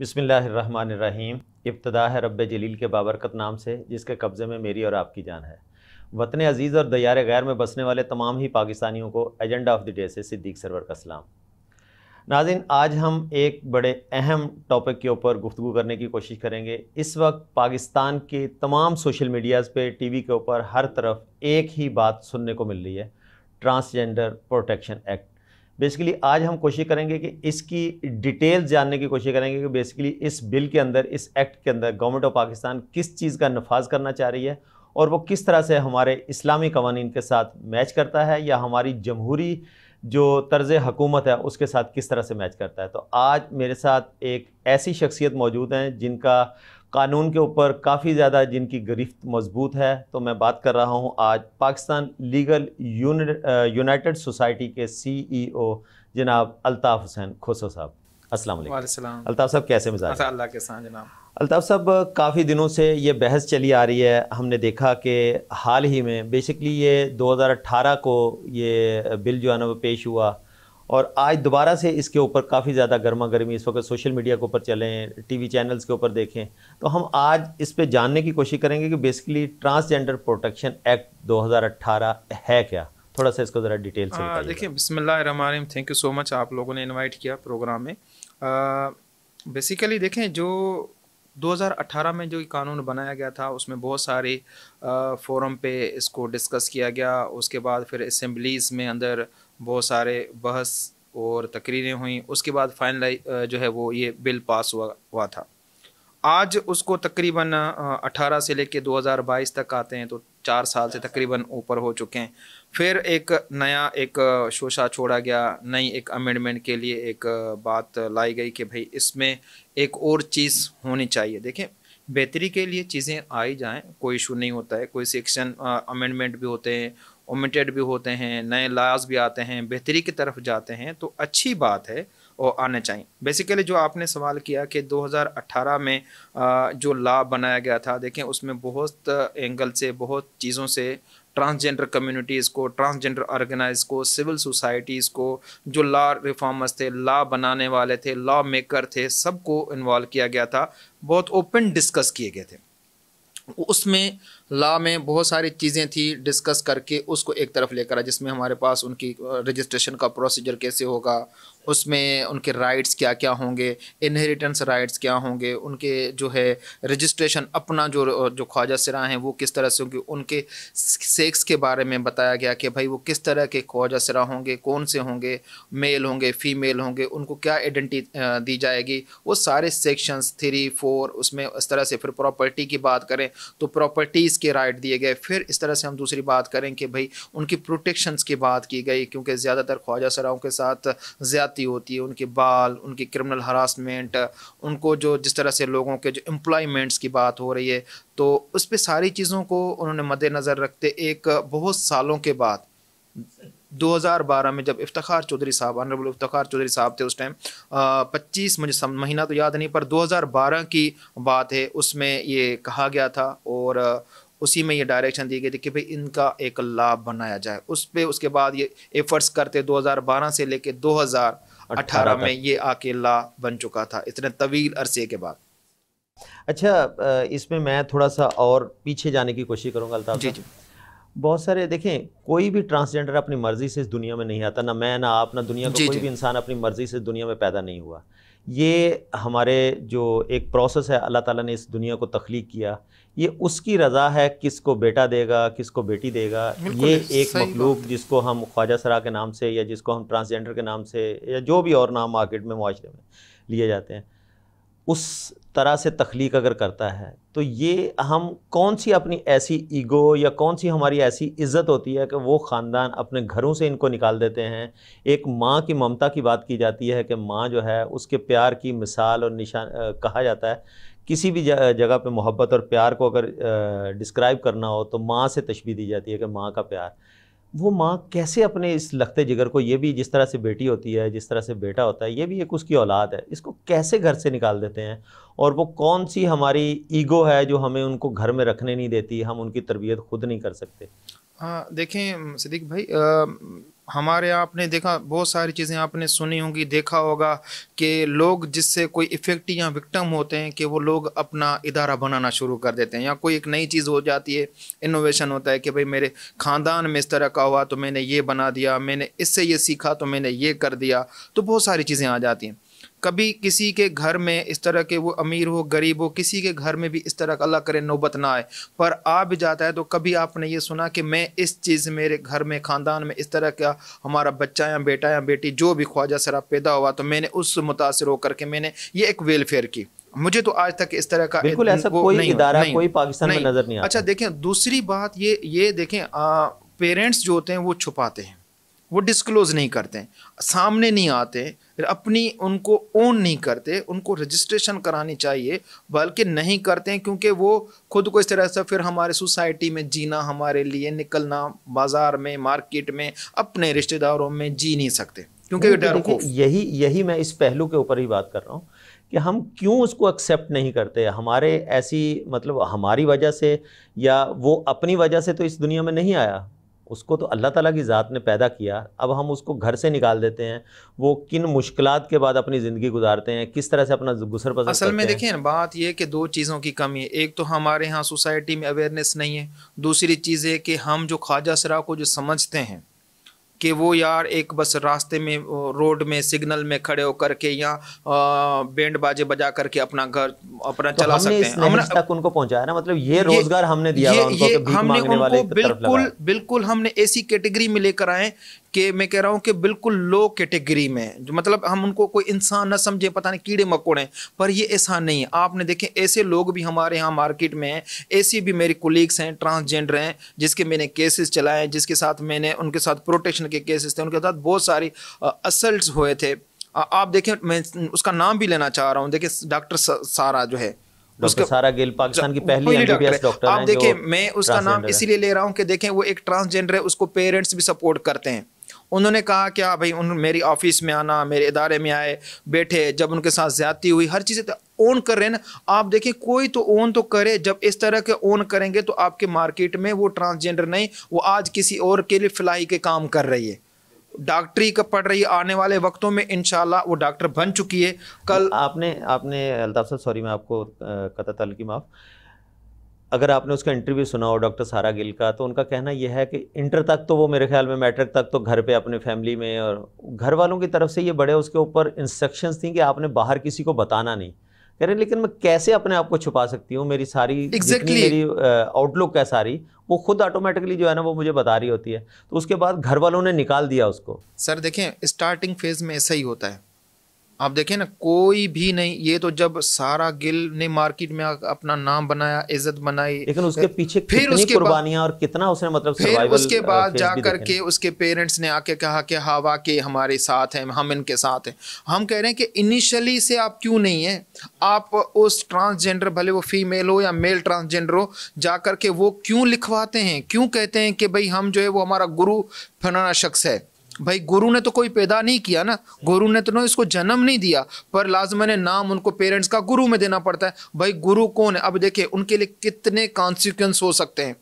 बसमीम इब्तदा है रब जलील के बाबरकत नाम से जिसके कब्ज़े में मेरी और आपकी जान है वतन अज़ीज़ और दैार गैर में बसने वाले तमाम ही पाकिस्तानियों को एजेंडा ऑफ द डे से सिद्दीक सरवर का सलाम नाजिन आज हम एक बड़े अहम टॉपिक के ऊपर गुफ्तु करने की कोशिश करेंगे इस वक्त पाकिस्तान के तमाम सोशल मीडियाज़ पे वी के ऊपर हर तरफ एक ही बात सुनने को मिल रही है ट्रांसजेंडर प्रोटेक्शन एक्ट बेसिकली आज हम कोशिश करेंगे कि इसकी डिटेल्स जानने की कोशिश करेंगे कि बेसिकली इस बिल के अंदर इस एक्ट के अंदर गवर्नमेंट ऑफ पाकिस्तान किस चीज़ का नफाज करना चाह रही है और वो किस तरह से हमारे इस्लामी कवानीन के साथ मैच करता है या हमारी जमहूरी जो तर्ज हकूमत है उसके साथ किस तरह से मैच करता है तो आज मेरे साथ एक ऐसी शख्सियत मौजूद हैं जिनका कानून के ऊपर काफ़ी ज़्यादा जिनकी गिरफ्त मजबूत है तो मैं बात कर रहा हूँ आज पाकिस्तान लीगल यूनाइटेड सोसाइटी के सीईओ e जनाब अल्ताफ़ हुसैन खोसो साहब अस्सलाम वालेकुम अल्ताफ़ साहब कैसे मिजाज अच्छा, अल्लाह के साथ जनाब अल्ताफ़ साहब काफ़ी दिनों से ये बहस चली आ रही है हमने देखा कि हाल ही में बेसिकली ये 2018 को ये बिल जो है ना वो पेश हुआ और आज दोबारा से इसके ऊपर काफ़ी ज़्यादा गर्मा गर्मी इस वक्त सोशल मीडिया के ऊपर चलें टीवी चैनल्स के ऊपर देखें तो हम आज इस पर जानने की कोशिश करेंगे कि बेसिकली ट्रांसजेंडर प्रोटेक्शन एक्ट 2018 है क्या थोड़ा सा इसको ज़रा डिटेल से हाँ, देखिए बिसमिल्ल थैंक यू सो मच आप लोगों ने इन्वाइट किया प्रोग्राम में बेसिकली देखें जो 2018 में जो कानून बनाया गया था उसमें बहुत सारे फोरम पे इसको डिस्कस किया गया उसके बाद फिर असम्बलीज़ में अंदर बहुत सारे बहस और तकरीरें हुई उसके बाद फाइनल जो है वो ये बिल पास हुआ हुआ था आज उसको तकरीबन 18 से लेके 2022 तक आते हैं तो चार साल से तकरीबन ऊपर हो चुके हैं फिर एक नया एक शोशा छोड़ा गया नई एक अमेंडमेंट के लिए एक बात लाई गई कि भाई इसमें एक और चीज़ होनी चाहिए देखें बेहतरी के लिए चीज़ें आई जाएं कोई इशू नहीं होता है कोई सेक्शन अमेंडमेंट भी होते हैं ओमिटेड भी होते हैं नए लाज भी आते हैं बेहतरी की तरफ जाते हैं तो अच्छी बात है और आने चाहिए बेसिकली जो आपने सवाल किया कि 2018 में जो ला बनाया गया था देखें उसमें बहुत एंगल से बहुत चीज़ों से ट्रांसजेंडर कम्युनिटीज़ को ट्रांसजेंडर ऑर्गेनाइज को सिविल सोसाइटीज़ को जो लॉ रिफॉर्मर्स थे लॉ बनाने वाले थे लॉ मेकर थे सबको इन्वॉल्व किया गया था बहुत ओपन डिस्कस किए गए थे उसमें ला में बहुत सारी चीज़ें थी डिस्कस करके उसको एक तरफ लेकर आया जिसमें हमारे पास उनकी रजिस्ट्रेशन का प्रोसीजर कैसे होगा उसमें उनके राइट्स क्या क्या होंगे इनहेरिटेंस राइट्स क्या होंगे उनके जो है रजिस्ट्रेशन अपना जो जो ख्वाजा सिरा हैं वो किस तरह से होंगे उनके सेक्स के बारे में बताया गया कि भाई वो किस तरह के ख्वाजा सिरा होंगे कौन से होंगे मेल होंगे फीमेल होंगे उनको क्या आइडेंटी दी जाएगी वो सारे सेक्शंस थ्री फोर उसमें इस तरह से फिर प्रॉपर्टी की बात करें तो प्रॉपर्टीज़ के राइट दिए गए फिर इस तरह से हम दूसरी बात करें कि भाई उनकी प्रोटेक्शंस की बात की गई क्योंकि ज़्यादातर ख्वाजा सराओं के साथ ज़्यादती होती है उनके बाल उनकी क्रिमिनल हरासमेंट उनको जो जिस तरह से लोगों के जो एम्प्लॉयमेंट्स की बात हो रही है तो उस पर सारी चीज़ों को उन्होंने मद्देनज़र रखते एक बहुत सालों के बाद 2012 में जब इफ्तार चौधरी साहब ऑनरेबल इफ्तार चौधरी साहब थे उस टाइम 25 मुझे सम, महीना तो याद नहीं पर 2012 की बात है उसमें ये कहा गया था और उसी में ये डायरेक्शन दी गई थी कि भाई इनका एक लाभ बनाया जाए उस पर उसके बाद ये एफर्ट्स करते 2012 से लेके 2018 में ये आके ला बन चुका था इतने तवील अरसे के बाद अच्छा इसमें मैं थोड़ा सा और पीछे जाने की कोशिश करूँगा अलता जी जी बहुत सारे देखें कोई भी ट्रांसजेंडर अपनी मर्ज़ी से इस दुनिया में नहीं आता ना मैं ना आप ना दुनिया का कोई भी इंसान अपनी मर्ज़ी से दुनिया में पैदा नहीं हुआ ये हमारे जो एक प्रोसेस है अल्लाह ताला ने इस दुनिया को तख्लीक किया ये उसकी रज़ा है किसको बेटा देगा किसको बेटी देगा ये एक मखलूक जिसको हम ख्वाजा सरा के नाम से या जिसको हम ट्रांसजेंडर के नाम से या जो भी और नाम मार्केट में माशरे में लिए जाते हैं उस तरह से तख्लीक अगर करता है तो ये हम कौन सी अपनी ऐसी ईगो या कौन सी हमारी ऐसी इज़्ज़त होती है कि वो ख़ानदान अपने घरों से इनको निकाल देते हैं एक माँ की ममता की बात की जाती है कि माँ जो है उसके प्यार की मिसाल और निशान आ, कहा जाता है किसी भी जगह पे मोहब्बत और प्यार को अगर डिस्क्राइब करना हो तो माँ से तशबी दी जाती है कि माँ का प्यार वो माँ कैसे अपने इस लगते जिगर को ये भी जिस तरह से बेटी होती है जिस तरह से बेटा होता है ये भी एक उसकी औलाद है इसको कैसे घर से निकाल देते हैं और वो कौन सी हमारी ईगो है जो हमें उनको घर में रखने नहीं देती हम उनकी तरबियत खुद नहीं कर सकते हाँ देखें सदीक भाई आ, हमारे आपने देखा बहुत सारी चीज़ें आपने सुनी होंगी देखा होगा कि लोग जिससे कोई इफेक्ट या विक्टम होते हैं कि वो लोग अपना इदारा बनाना शुरू कर देते हैं या कोई एक नई चीज़ हो जाती है इनोवेशन होता है कि भाई मेरे ख़ानदान में इस तरह का हुआ तो मैंने ये बना दिया मैंने इससे ये सीखा तो मैंने ये कर दिया तो बहुत सारी चीज़ें आ जाती हैं कभी किसी के घर में इस तरह के वो अमीर हो गरीब हो किसी के घर में भी इस तरह का अल्लाह करे नौबत ना आए पर आ भी जाता है तो कभी आपने ये सुना कि मैं इस चीज़ मेरे घर में ख़ानदान में इस तरह का हमारा बच्चा या बेटा या बेटी जो भी ख्वाजा सरा पैदा हुआ तो मैंने उससे मुतासर होकर के मैंने ये एक वेलफेयर की मुझे तो आज तक इस तरह का बिल्कुल ऐसा कोई नहीं, नहीं, कोई पाकिस्तान में नज़र नहीं आता अच्छा देखें दूसरी बात ये ये देखें पेरेंट्स जो होते हैं वो छुपाते हैं वो डिस्क्लोज नहीं करते सामने नहीं आते अपनी उनको ओन नहीं करते उनको रजिस्ट्रेशन करानी चाहिए बल्कि नहीं करते क्योंकि वो खुद को इस तरह से फिर हमारे सोसाइटी में जीना हमारे लिए निकलना बाज़ार में मार्केट में अपने रिश्तेदारों में जी नहीं सकते क्योंकि डर को यही यही मैं इस पहलू के ऊपर ही बात कर रहा हूँ कि हम क्यों उसको एक्सेप्ट नहीं करते हमारे ऐसी मतलब हमारी वजह से या वो अपनी वजह से तो इस दुनिया में नहीं आया उसको तो अल्लाह ताला की ज़ात ने पैदा किया अब हम उसको घर से निकाल देते हैं वो किन मुश्किल के बाद अपनी ज़िंदगी गुजारते हैं किस तरह से अपना गुसर पसंद असल में देखिए ना बात यह कि दो चीज़ों की कमी है एक तो हमारे यहाँ सोसाइटी में अवेयरनेस नहीं है दूसरी चीज़ है कि हम जो ख्वाजा सरा को जो समझते हैं कि वो यार एक बस रास्ते में रोड में सिग्नल में खड़े होकर के या बैंड बाजे बजा करके अपना घर अपना तो चला सकते हैं हमने तक उनको पहुंचाया ना मतलब ये रोजगार हमने दिया ये, उनको ये हमने उनको बिल्कुल बिल्कुल हमने ऐसी कैटेगरी में लेकर आए कि मैं कह रहा हूँ कि बिल्कुल लो कैटेगरी में जो मतलब हम उनको कोई इंसान ना समझे पता नहीं कीड़े मकोड़े पर ये ऐसा नहीं है आपने देखें ऐसे लोग भी हमारे यहाँ मार्केट में हैं ऐसी भी मेरी कोलीग्स हैं ट्रांसजेंडर हैं जिसके मैंने केसेस चलाए हैं जिसके साथ मैंने उनके साथ प्रोटेक्शन के केसेस थे उनके साथ बहुत सारी असल्ट हुए थे आप देखें मैं उसका नाम भी लेना चाह रहा हूँ देखिए डॉक्टर सारा जो है उसका सारा गिल पाकिस्तान की पहली डॉक्टर आप देखें मैं उसका नाम इसीलिए ले रहा हूँ कि देखें वो एक ट्रांसजेंडर है उसको पेरेंट्स भी सपोर्ट करते हैं उन्होंने कहा क्या हाँ भाई उन मेरी ऑफिस में आना मेरे इदारे में आए बैठे जब उनके साथ ज्यादती हुई हर चीज़ें ओन तो कर रहे हैं ना आप देखिए कोई तो ओन तो करे जब इस तरह के ओन करेंगे तो आपके मार्केट में वो ट्रांसजेंडर नहीं वो आज किसी और के लिए फ्लाई के काम कर रही है डॉक्टरी का पढ़ रही है आने वाले वक्तों में इनशाला वो डॉक्टर बन चुकी है कल आपने आपने अल्ताफ सर सॉरी मैं आपको कता तल की माफ़ अगर आपने उसका इंटरव्यू सुना हो डॉक्टर सारा गिल का तो उनका कहना यह है कि इंटर तक तो वो मेरे ख्याल में मैट्रिक तक तो घर पे अपने फैमिली में और घर वालों की तरफ से ये बड़े उसके ऊपर इंस्ट्रक्शंस थी कि आपने बाहर किसी को बताना नहीं कह रहे लेकिन मैं कैसे अपने आप को छुपा सकती हूँ मेरी सारी exactly. मेरी आउटलुक है सारी वो खुद ऑटोमेटिकली जो है ना वो मुझे बता रही होती है तो उसके बाद घर वालों ने निकाल दिया उसको सर देखें स्टार्टिंग फेज में ऐसा ही होता है आप देखें ना कोई भी नहीं ये तो जब सारा गिल ने मार्केट में अपना नाम बनाया इज्जत बनाई लेकिन उसके पीछे फिर उसके कुर्बानियां और कितना उसने मतलब फिर उसके बाद जा करके उसके पेरेंट्स ने आके कहा कि हवा हाँ, के हमारे साथ हैं हम इनके साथ हैं हम कह रहे हैं कि इनिशियली से आप क्यों नहीं हैं आप उस ट्रांसजेंडर भले वो फीमेल हो या मेल ट्रांसजेंडर हो जा करके वो क्यों लिखवाते हैं क्यों कहते हैं कि भाई हम जो है वो हमारा गुरु फनाना शख्स है भाई गुरु ने तो कोई पैदा नहीं किया ना गुरु ने तो ना इसको जन्म नहीं दिया पर लाजमन नाम उनको पेरेंट्स का गुरु में देना पड़ता है भाई गुरु कौन है अब देखिए उनके लिए कितने कॉन्सिक्वेंस हो सकते हैं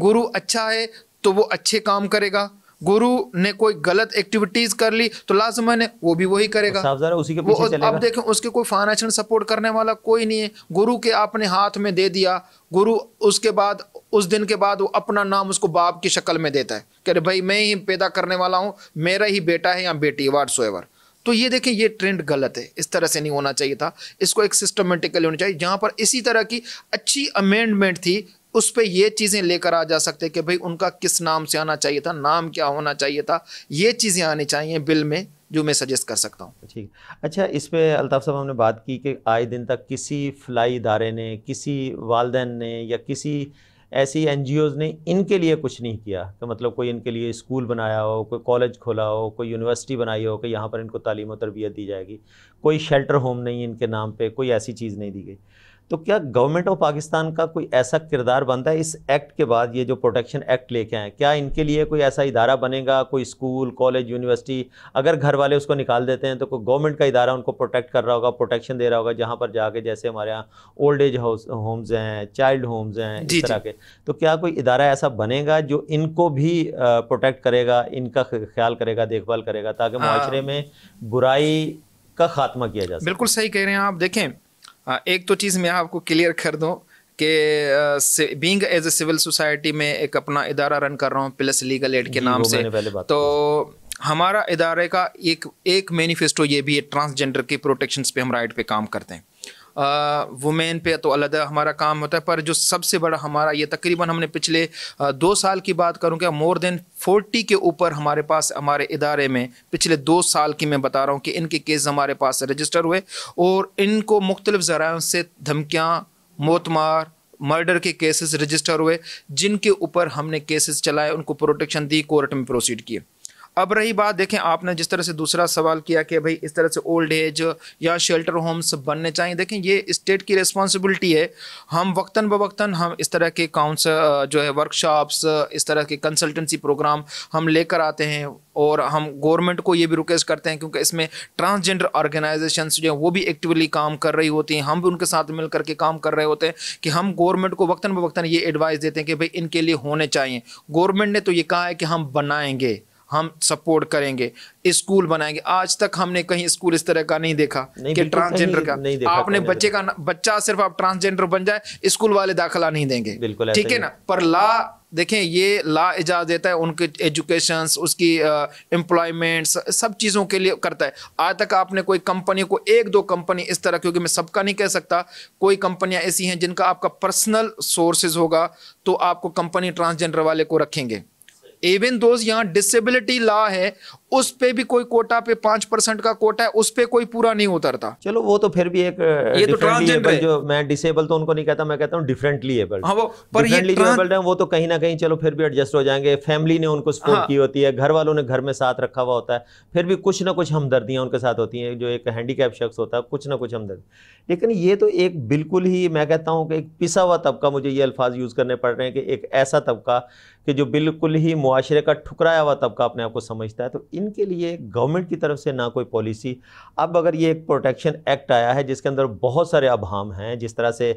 गुरु अच्छा है तो वो अच्छे काम करेगा गुरु ने कोई गलत एक्टिविटीज कर ली तो लाजमन ने वो भी वही करेगा उसी के चलेगा। अब देखें उसके कोई फाइनेंशियल सपोर्ट करने वाला कोई नहीं है गुरु के आपने हाथ में दे दिया गुरु उसके बाद उस दिन के बाद वो अपना नाम उसको बाप की शक्ल में देता है कह रहे भाई मैं ही पैदा करने वाला हूँ मेरा ही बेटा है या बेटी वाट सो एवर तो ये देखें ये ट्रेंड गलत है इस तरह से नहीं होना चाहिए था इसको एक सिस्टमेटिकली होना चाहिए जहाँ पर इसी तरह की अच्छी अमेंडमेंट थी उस पर ये चीज़ें लेकर आ जा सकते कि भाई उनका किस नाम से आना चाहिए था नाम क्या होना चाहिए था ये चीज़ें आनी चाहिए बिल में जो मैं सजेस्ट कर सकता हूँ ठीक अच्छा इस पर अल्ताफ़ साहब हमने बात की कि आए दिन तक किसी फ्लाई इदारे ने किसी वालदेन ने या किसी ऐसी एन ने इनके लिए कुछ नहीं किया कि मतलब कोई इनके लिए स्कूल बनाया हो कोई कॉलेज खोला हो कोई यूनिवर्सिटी बनाई हो कि यहाँ पर इनको तालीम और तरबियत दी जाएगी कोई शेल्टर होम नहीं इनके नाम पर कोई ऐसी चीज़ नहीं दी गई तो क्या गवर्नमेंट ऑफ पाकिस्तान का कोई ऐसा किरदार बनता है इस एक्ट के बाद ये जो प्रोटेक्शन एक्ट लेके आए क्या इनके लिए कोई ऐसा इदारा बनेगा कोई स्कूल कॉलेज यूनिवर्सिटी अगर घर वाले उसको निकाल देते हैं तो कोई गवर्नमेंट का इदारा उनको प्रोटेक्ट कर रहा होगा प्रोटेक्शन दे रहा होगा जहाँ पर जाके जैसे हमारे यहाँ ओल्ड एज हाउस होम्स हैं चाइल्ड होम्स हैं इस तरह के तो क्या कोई इदारा ऐसा बनेगा जो इनको भी प्रोटेक्ट करेगा इनका ख्याल करेगा देखभाल करेगा ताकि हाँ। माशरे में बुराई का खात्मा किया जाए बिल्कुल सही कह रहे हैं आप देखें हाँ, एक तो चीज़ मैं आपको क्लियर कर दूँ कि being as a civil society में एक अपना इदारा रन कर रहा हूँ प्लस लीगल एड के नाम से तो हमारा इदारे का एक एक मैनिफेस्टो ये भी है ट्रांसजेंडर के प्रोटेक्शन पे हम राइट पे काम करते हैं वुमेन पे तो अलग हमारा काम होता है पर जो सबसे बड़ा हमारा ये तकरीबन हमने पिछले दो साल की बात करूँ क्या मोर देन फोर्टी के ऊपर हमारे पास हमारे इदारे में पिछले दो साल की मैं बता रहा हूँ कि इनके केस हमारे पास रजिस्टर हुए और इनको मुख्तलिफ़ ज़रायों से धमकियाँ मोतमार मर्डर के केसेस रजिस्टर हुए जिनके ऊपर हमने केसेस चलाए उनको प्रोटेक्शन दी कोर्ट में प्रोसीड किए अब रही बात देखें आपने जिस तरह से दूसरा सवाल किया कि भाई इस तरह से ओल्ड एज या शेल्टर होम्स बनने चाहिए देखें ये स्टेट की रिस्पॉन्सिबिलिटी है हम वक्ता बवक्ता हम इस तरह के काउंस जो है वर्कशॉप्स इस तरह के कंसल्टेंसी प्रोग्राम हम लेकर आते हैं और हम गवर्नमेंट को ये भी रिक्वेस्ट करते हैं क्योंकि इसमें ट्रांसजेंडर ऑर्गेनाइजेशन जो हैं वो भी एक्टिवली काम कर रही होती हैं हम भी उनके साथ मिल करके काम कर रहे होते हैं कि हम गवर्नमेंट को वक्ता बवक्ता ये एडवाइस देते हैं कि भाई इनके लिए होने चाहिए गवर्नमेंट ने तो ये कहा है कि हम बनाएंगे हम सपोर्ट करेंगे स्कूल बनाएंगे आज तक हमने कहीं स्कूल इस तरह का नहीं देखा नहीं, कि ट्रांसजेंडर का नहीं देखा आपने बच्चे का बच्चा सिर्फ आप ट्रांसजेंडर बन जाए स्कूल वाले दाखिला नहीं देंगे बिल्कुल ठीक है ना पर ला देखें ये ला इजाज देता है उनके एजुकेशन उसकी एम्प्लॉयमेंट सब चीज़ों के लिए करता है आज तक आपने कोई कंपनी को एक दो कंपनी इस तरह क्योंकि मैं सबका नहीं कह सकता कोई कंपनियां ऐसी हैं जिनका आपका पर्सनल सोर्सेज होगा तो आपको कंपनी ट्रांसजेंडर वाले को रखेंगे इवन दोज यहाँ डिसेबिलिटी लॉ है उस पे भी कोई कोटा पे पांच परसेंट का कोटा है उस पे कोई पूरा नहीं उतरता चलो वो तो फिर भी एक ये तो ट्रांसजेंडर जो मैं डिसेबल तो उनको नहीं कहता मैं कहता हूँ डिफरेंटली एबल हाँ वो पर ये एबल्ड है वो तो कहीं ना कहीं चलो फिर भी एडजस्ट हो जाएंगे फैमिली ने उनको सपोर्ट हाँ। की होती है घर वालों ने घर में साथ रखा हुआ होता है फिर भी कुछ ना कुछ हमदर्दियां उनके साथ होती हैं जो एक हैंडीकैप शख्स होता है कुछ ना कुछ हमदर्दी लेकिन ये तो एक बिल्कुल ही मैं कहता हूँ कि एक पिसा हुआ तबका मुझे ये अल्फाज यूज़ करने पड़ रहे हैं कि एक ऐसा तबका कि जो बिल्कुल ही मुआरे का ठुकराया हुआ तबका अपने आप को समझता है तो इनके लिए गवर्नमेंट की तरफ से ना कोई पॉलिसी अब अगर ये एक प्रोटेक्शन एक्ट आया है जिसके अंदर बहुत सारे अभाम हैं जिस तरह से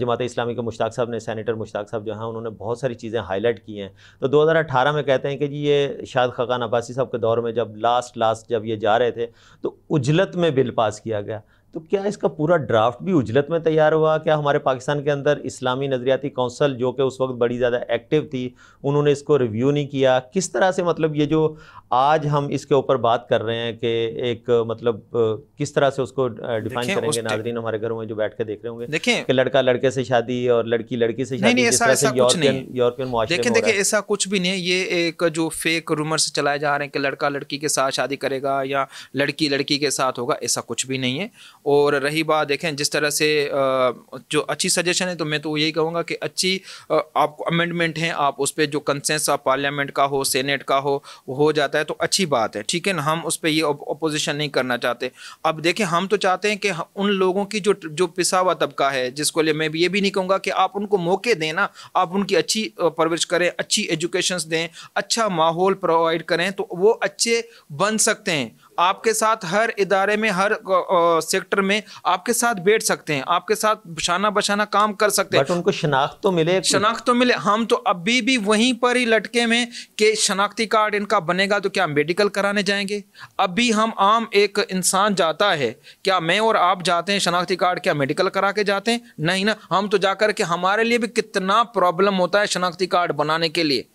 जमात इस्लामी के मुश्ताक साहब ने सैनिटर मुश्ताक साहब जो हैं उन्होंने बहुत सारी चीज़ें हाईलाइट की हैं तो दो में कहते हैं कि जी ये शाद खकान अब्बासी साहब के दौर में जब लास्ट लास्ट जब ये जा रहे थे तो उजलत में बिल पास किया गया तो क्या इसका पूरा ड्राफ्ट भी उजलत में तैयार हुआ क्या हमारे पाकिस्तान के अंदर इस्लामी नजरियाती कौंसल जो कि उस वक्त बड़ी ज़्यादा एक्टिव थी उन्होंने इसको रिव्यू नहीं किया किस तरह से मतलब ये जो आज हम इसके ऊपर बात कर रहे हैं कि एक मतलब किस तरह से उसको डिफाइन करेंगे नाजरीन हमारे घरों में जो बैठ के देख रहे होंगे कि लड़का लड़के से शादी और लड़की लड़की से शादी नहीं, नहीं, ऐसा, ऐसा कुछ नहीं यूरोपियन देखें देखें ऐसा कुछ भी नहीं है ये एक जो फेक रूमर से चलाए जा रहे हैं कि लड़का लड़की के साथ शादी करेगा या लड़की लड़की के साथ होगा ऐसा कुछ भी नहीं है और रही बात देखें जिस तरह से जो अच्छी सजेशन है तो मैं तो यही कहूँगा कि अच्छी आपको अमेंडमेंट है आप उस पर जो कंसेंस पार्लियामेंट का हो सेनेट का हो हो जाता है तो अच्छी बात है ठीक है ना हम उस पर ये अपोजिशन नहीं करना चाहते अब देखें हम तो चाहते हैं कि उन लोगों की जो जो पिसा हुआ तबका है जिसको लिए मैं भी ये भी नहीं कहूँगा कि आप उनको मौके दें ना आप उनकी अच्छी परवरिश करें अच्छी एजुकेशन दें अच्छा माहौल प्रोवाइड करें तो वो अच्छे बन सकते हैं आपके साथ हर इदारे में हर सेक्टर में आपके साथ बैठ सकते हैं आपके साथ बशाना बशाना काम कर सकते हैं उनको शनाख्त तो मिले शनाख्त तो मिले हम तो अभी भी वहीं पर ही लटके में कि शनाख्ती कार्ड इनका बनेगा तो क्या मेडिकल कराने जाएंगे अभी हम आम एक इंसान जाता है क्या मैं और आप जाते हैं शनाख्ती कार्ड क्या मेडिकल करा के जाते हैं नहीं ना हम तो जाकर के हमारे लिए भी कितना प्रॉब्लम होता है शनाख्ती कार्ड बनाने के लिए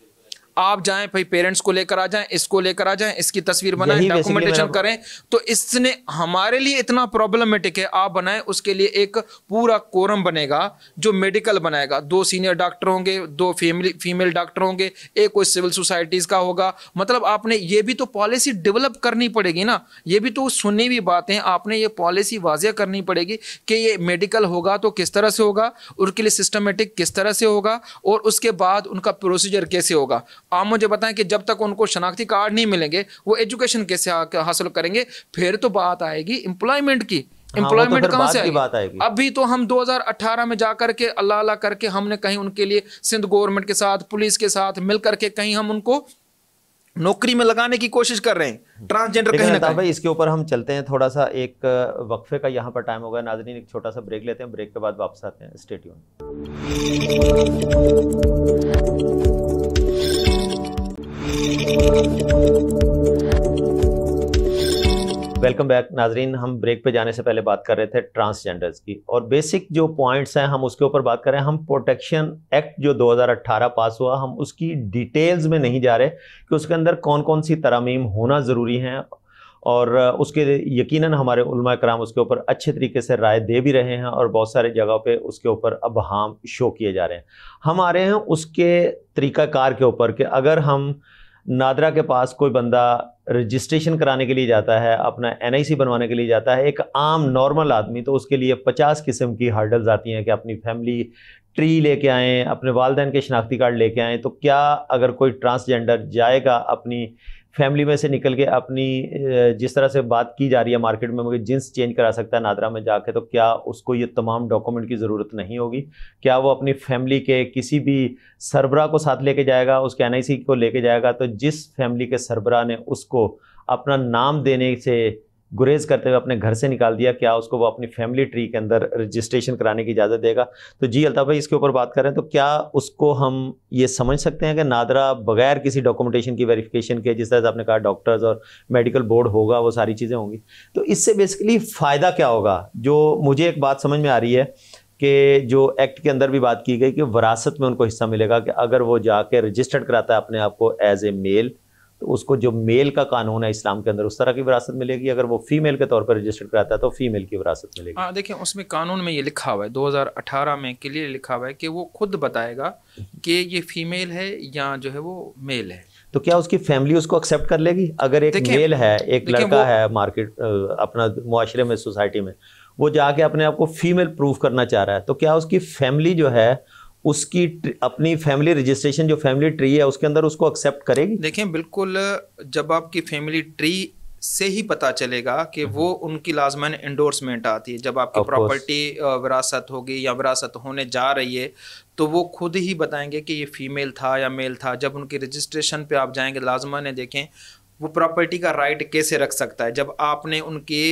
आप जाएं भाई पेरेंट्स को लेकर आ जाएं इसको लेकर आ जाएं इसकी तस्वीर बनाएं डॉक्यूमेंटेशन करें तो इसने हमारे लिए इतना प्रॉब्लमेटिक है आप बनाएं उसके लिए एक पूरा कोरम बनेगा जो मेडिकल बनाएगा दो सीनियर डॉक्टर होंगे दो फीमेल फीमेल डॉक्टर होंगे एक कोई सिविल सोसाइटीज का होगा मतलब आपने ये भी तो पॉलिसी डेवलप करनी पड़ेगी ना ये भी तो सुनी हुई बातें आपने ये पॉलिसी वाजिया करनी पड़ेगी कि ये मेडिकल होगा तो किस तरह से होगा उनके लिए सिस्टमेटिक किस तरह से होगा और उसके बाद उनका प्रोसीजर कैसे होगा आप मुझे बताएं कि जब तक उनको शनाख्ती कार्ड नहीं मिलेंगे वो एजुकेशन कैसे हासिल करेंगे फिर तो बात आएगी एम्प्लॉयमेंट की एम्प्लॉयमेंट हाँ, तो कहाँ से आएगी? बात आएगी अभी तो हम 2018 में जाकर के अल्लाह अल्लाह करके हमने कहीं उनके लिए सिंध गवर्नमेंट के साथ पुलिस के साथ मिल करके कहीं हम उनको नौकरी में लगाने की कोशिश कर रहे हैं ट्रांसजेंडर कहीं ना कहीं भाई इसके ऊपर हम चलते हैं थोड़ा सा एक वक्फे का यहाँ पर टाइम होगा नाजरीन एक छोटा सा ब्रेक लेते हैं ब्रेक के बाद वापस आते हैं स्टेडियम वेलकम बैक नाजरीन हम ब्रेक पे जाने से पहले बात कर रहे थे ट्रांसजेंडर्स की और बेसिक जो पॉइंट्स हैं हम उसके ऊपर बात कर रहे हैं हम प्रोटेक्शन एक्ट जो 2018 पास हुआ हम उसकी डिटेल्स में नहीं जा रहे कि उसके अंदर कौन कौन सी तरामीम होना ज़रूरी हैं और उसके यकीनन हमारे उलमा कराम उसके ऊपर अच्छे तरीके से राय दे भी रहे हैं और बहुत सारे जगह पे उसके ऊपर अब हम शो किए जा रहे हैं हम आ रहे हैं उसके तरीक़ाकार के ऊपर कि अगर हम नादरा के पास कोई बंदा रजिस्ट्रेशन कराने के लिए जाता है अपना एन बनवाने के लिए जाता है एक आम नॉर्मल आदमी तो उसके लिए पचास किस्म की हर्डल्स आती हैं कि अपनी फैमिली ट्री लेके आएँ अपने वालदेन के शनाख्ती कार्ड लेके आएँ तो क्या अगर कोई ट्रांसजेंडर जाएगा अपनी फैमिली में से निकल के अपनी जिस तरह से बात की जा रही है मार्केट में मुझे जींस चेंज करा सकता है नादरा में जाके तो क्या उसको ये तमाम डॉक्यूमेंट की ज़रूरत नहीं होगी क्या वो अपनी फैमिली के किसी भी सरबरा को साथ लेके जाएगा उसके एन को लेके जाएगा तो जिस फैमिली के सरबरा ने उसको अपना नाम देने से गुरेज करते हुए अपने घर से निकाल दिया क्या उसको वो अपनी फैमिली ट्री के अंदर रजिस्ट्रेशन कराने की इजाज़त देगा तो जी अल्ताफ़ भाई इसके ऊपर बात करें तो क्या उसको हम ये समझ सकते हैं कि नादरा बगैर किसी डॉक्यूमेंटेशन की वेरिफिकेशन के जिस तरह से आपने कहा डॉक्टर्स और मेडिकल बोर्ड होगा वो सारी चीज़ें होंगी तो इससे बेसिकली फ़ायदा क्या होगा जो मुझे एक बात समझ में आ रही है कि जो एक्ट के अंदर भी बात की गई कि वरासत में उनको हिस्सा मिलेगा कि अगर वो जाके रजिस्टर्ड कराता है अपने आप को एज ए मेल तो उसको जो मेल का कानून है इस्लाम के अंदर उस तरह की विरासत मिलेगी अगर वो फीमेल के तौर पर रजिस्टर्ड कराता है तो फीमेल की विरासत मिलेगी हाँ देखिए उसमें कानून में ये लिखा हुआ है 2018 में क्लियर लिखा हुआ है कि वो खुद बताएगा कि ये फीमेल है या जो है वो मेल है तो क्या उसकी फैमिली उसको एक्सेप्ट कर लेगी अगर एक मेल है एक लड़का है मार्केट अपना मुआरे में सोसाइटी में वो जाके अपने आप को फीमेल प्रूव करना चाह रहा है तो क्या उसकी फैमिली जो है उसकी अपनी फैमिली रजिस्ट्रेशन जो फैमिली ट्री है उसके अंदर उसको एक्सेप्ट करेगी देखें बिल्कुल जब आपकी फैमिली ट्री से ही पता चलेगा कि हम्म। वो उनकी लाजमन इंडोर्समेंट आती है जब आपकी प्रॉपर्टी विरासत होगी या विरासत होने जा रही है तो वो खुद ही बताएंगे कि ये फीमेल था या मेल था जब उनकी रजिस्ट्रेशन पे आप जाएंगे ने देखें वो प्रॉपर्टी का राइट कैसे रख सकता है जब आपने उनके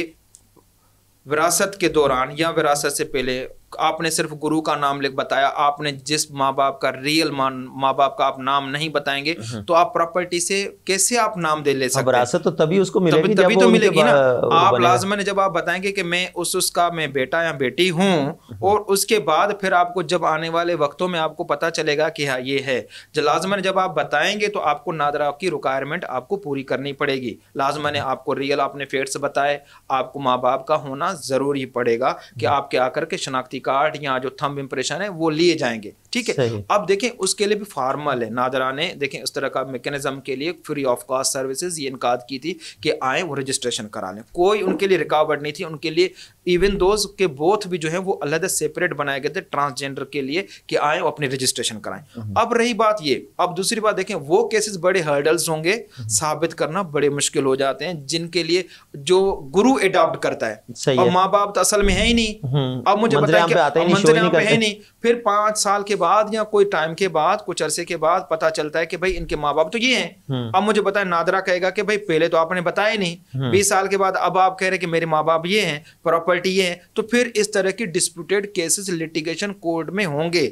विरासत के दौरान या विरासत से पहले आपने सिर्फ गुरु का नाम लिख बताया आपने जिस माँ बाप का रियल माँ बाप का आप नाम नहीं बताएंगे हम्म, हम्म। तो आप प्रॉपर्टी से कैसे आप नाम दे ले सकते विरासत तो तभी उसको मिलेगी तभी, तभी तो मिलेगी ना आप लाजमन जब आप बताएंगे कि मैं उस उसका मैं बेटा या बेटी हूँ हम्म। और उसके बाद फिर आपको जब आने वाले वक्तों में आपको पता चलेगा कि हाँ ये है जब लाजमन जब आप बताएंगे तो आपको नादरा की रिक्वायरमेंट आपको पूरी करनी पड़ेगी लाजमन आपको रियल आपने फेट्स बताए आपको माँ बाप का होना जरूरी पड़ेगा कि आपके आकर के शनाख्ती कार्ड या जो थंब इम्प्रेशन है वो लिए जाएंगे ठीक है अब देखें उसके लिए भी फार्मल है नादरा ने देखें उस तरह का मेकेनिज्म के लिए फ्री ऑफ कॉस्ट सर्विसेज ये इनकाद की थी कि आए वो रजिस्ट्रेशन करा लें कोई उनके लिए रिकावट नहीं थी उनके लिए इवन दोज के बोथ भी जो है वो अलग सेपरेट बनाए गए थे ट्रांसजेंडर के लिए कि आए वो अपनी रजिस्ट्रेशन कराएं हम्म। अब रही बात ये अब दूसरी बात देखें वो केसेस बड़े हर्डल्स होंगे हम्म। साबित करना बड़े मुश्किल हो जाते हैं जिनके लिए जो गुरु एडॉप्ट करता है माँ बाप तो असल में है ही नहीं हम्म। अब मुझे बताया मंदिर पे है नहीं फिर पांच साल के बाद या कोई टाइम के बाद कुछ अरसे के बाद पता चलता है कि भाई इनके माँ बाप तो ये हैं हम्म। अब मुझे बताया नादरा कहेगा कि भाई पहले तो आपने बताया नहीं हम्म। बीस साल के बाद अब आप कह रहे कि मेरे माँ बाप ये हैं प्रॉपर्टी ये हैं तो फिर इस तरह की डिस्प्यूटेड केसेस लिटिगेशन कोर्ट में होंगे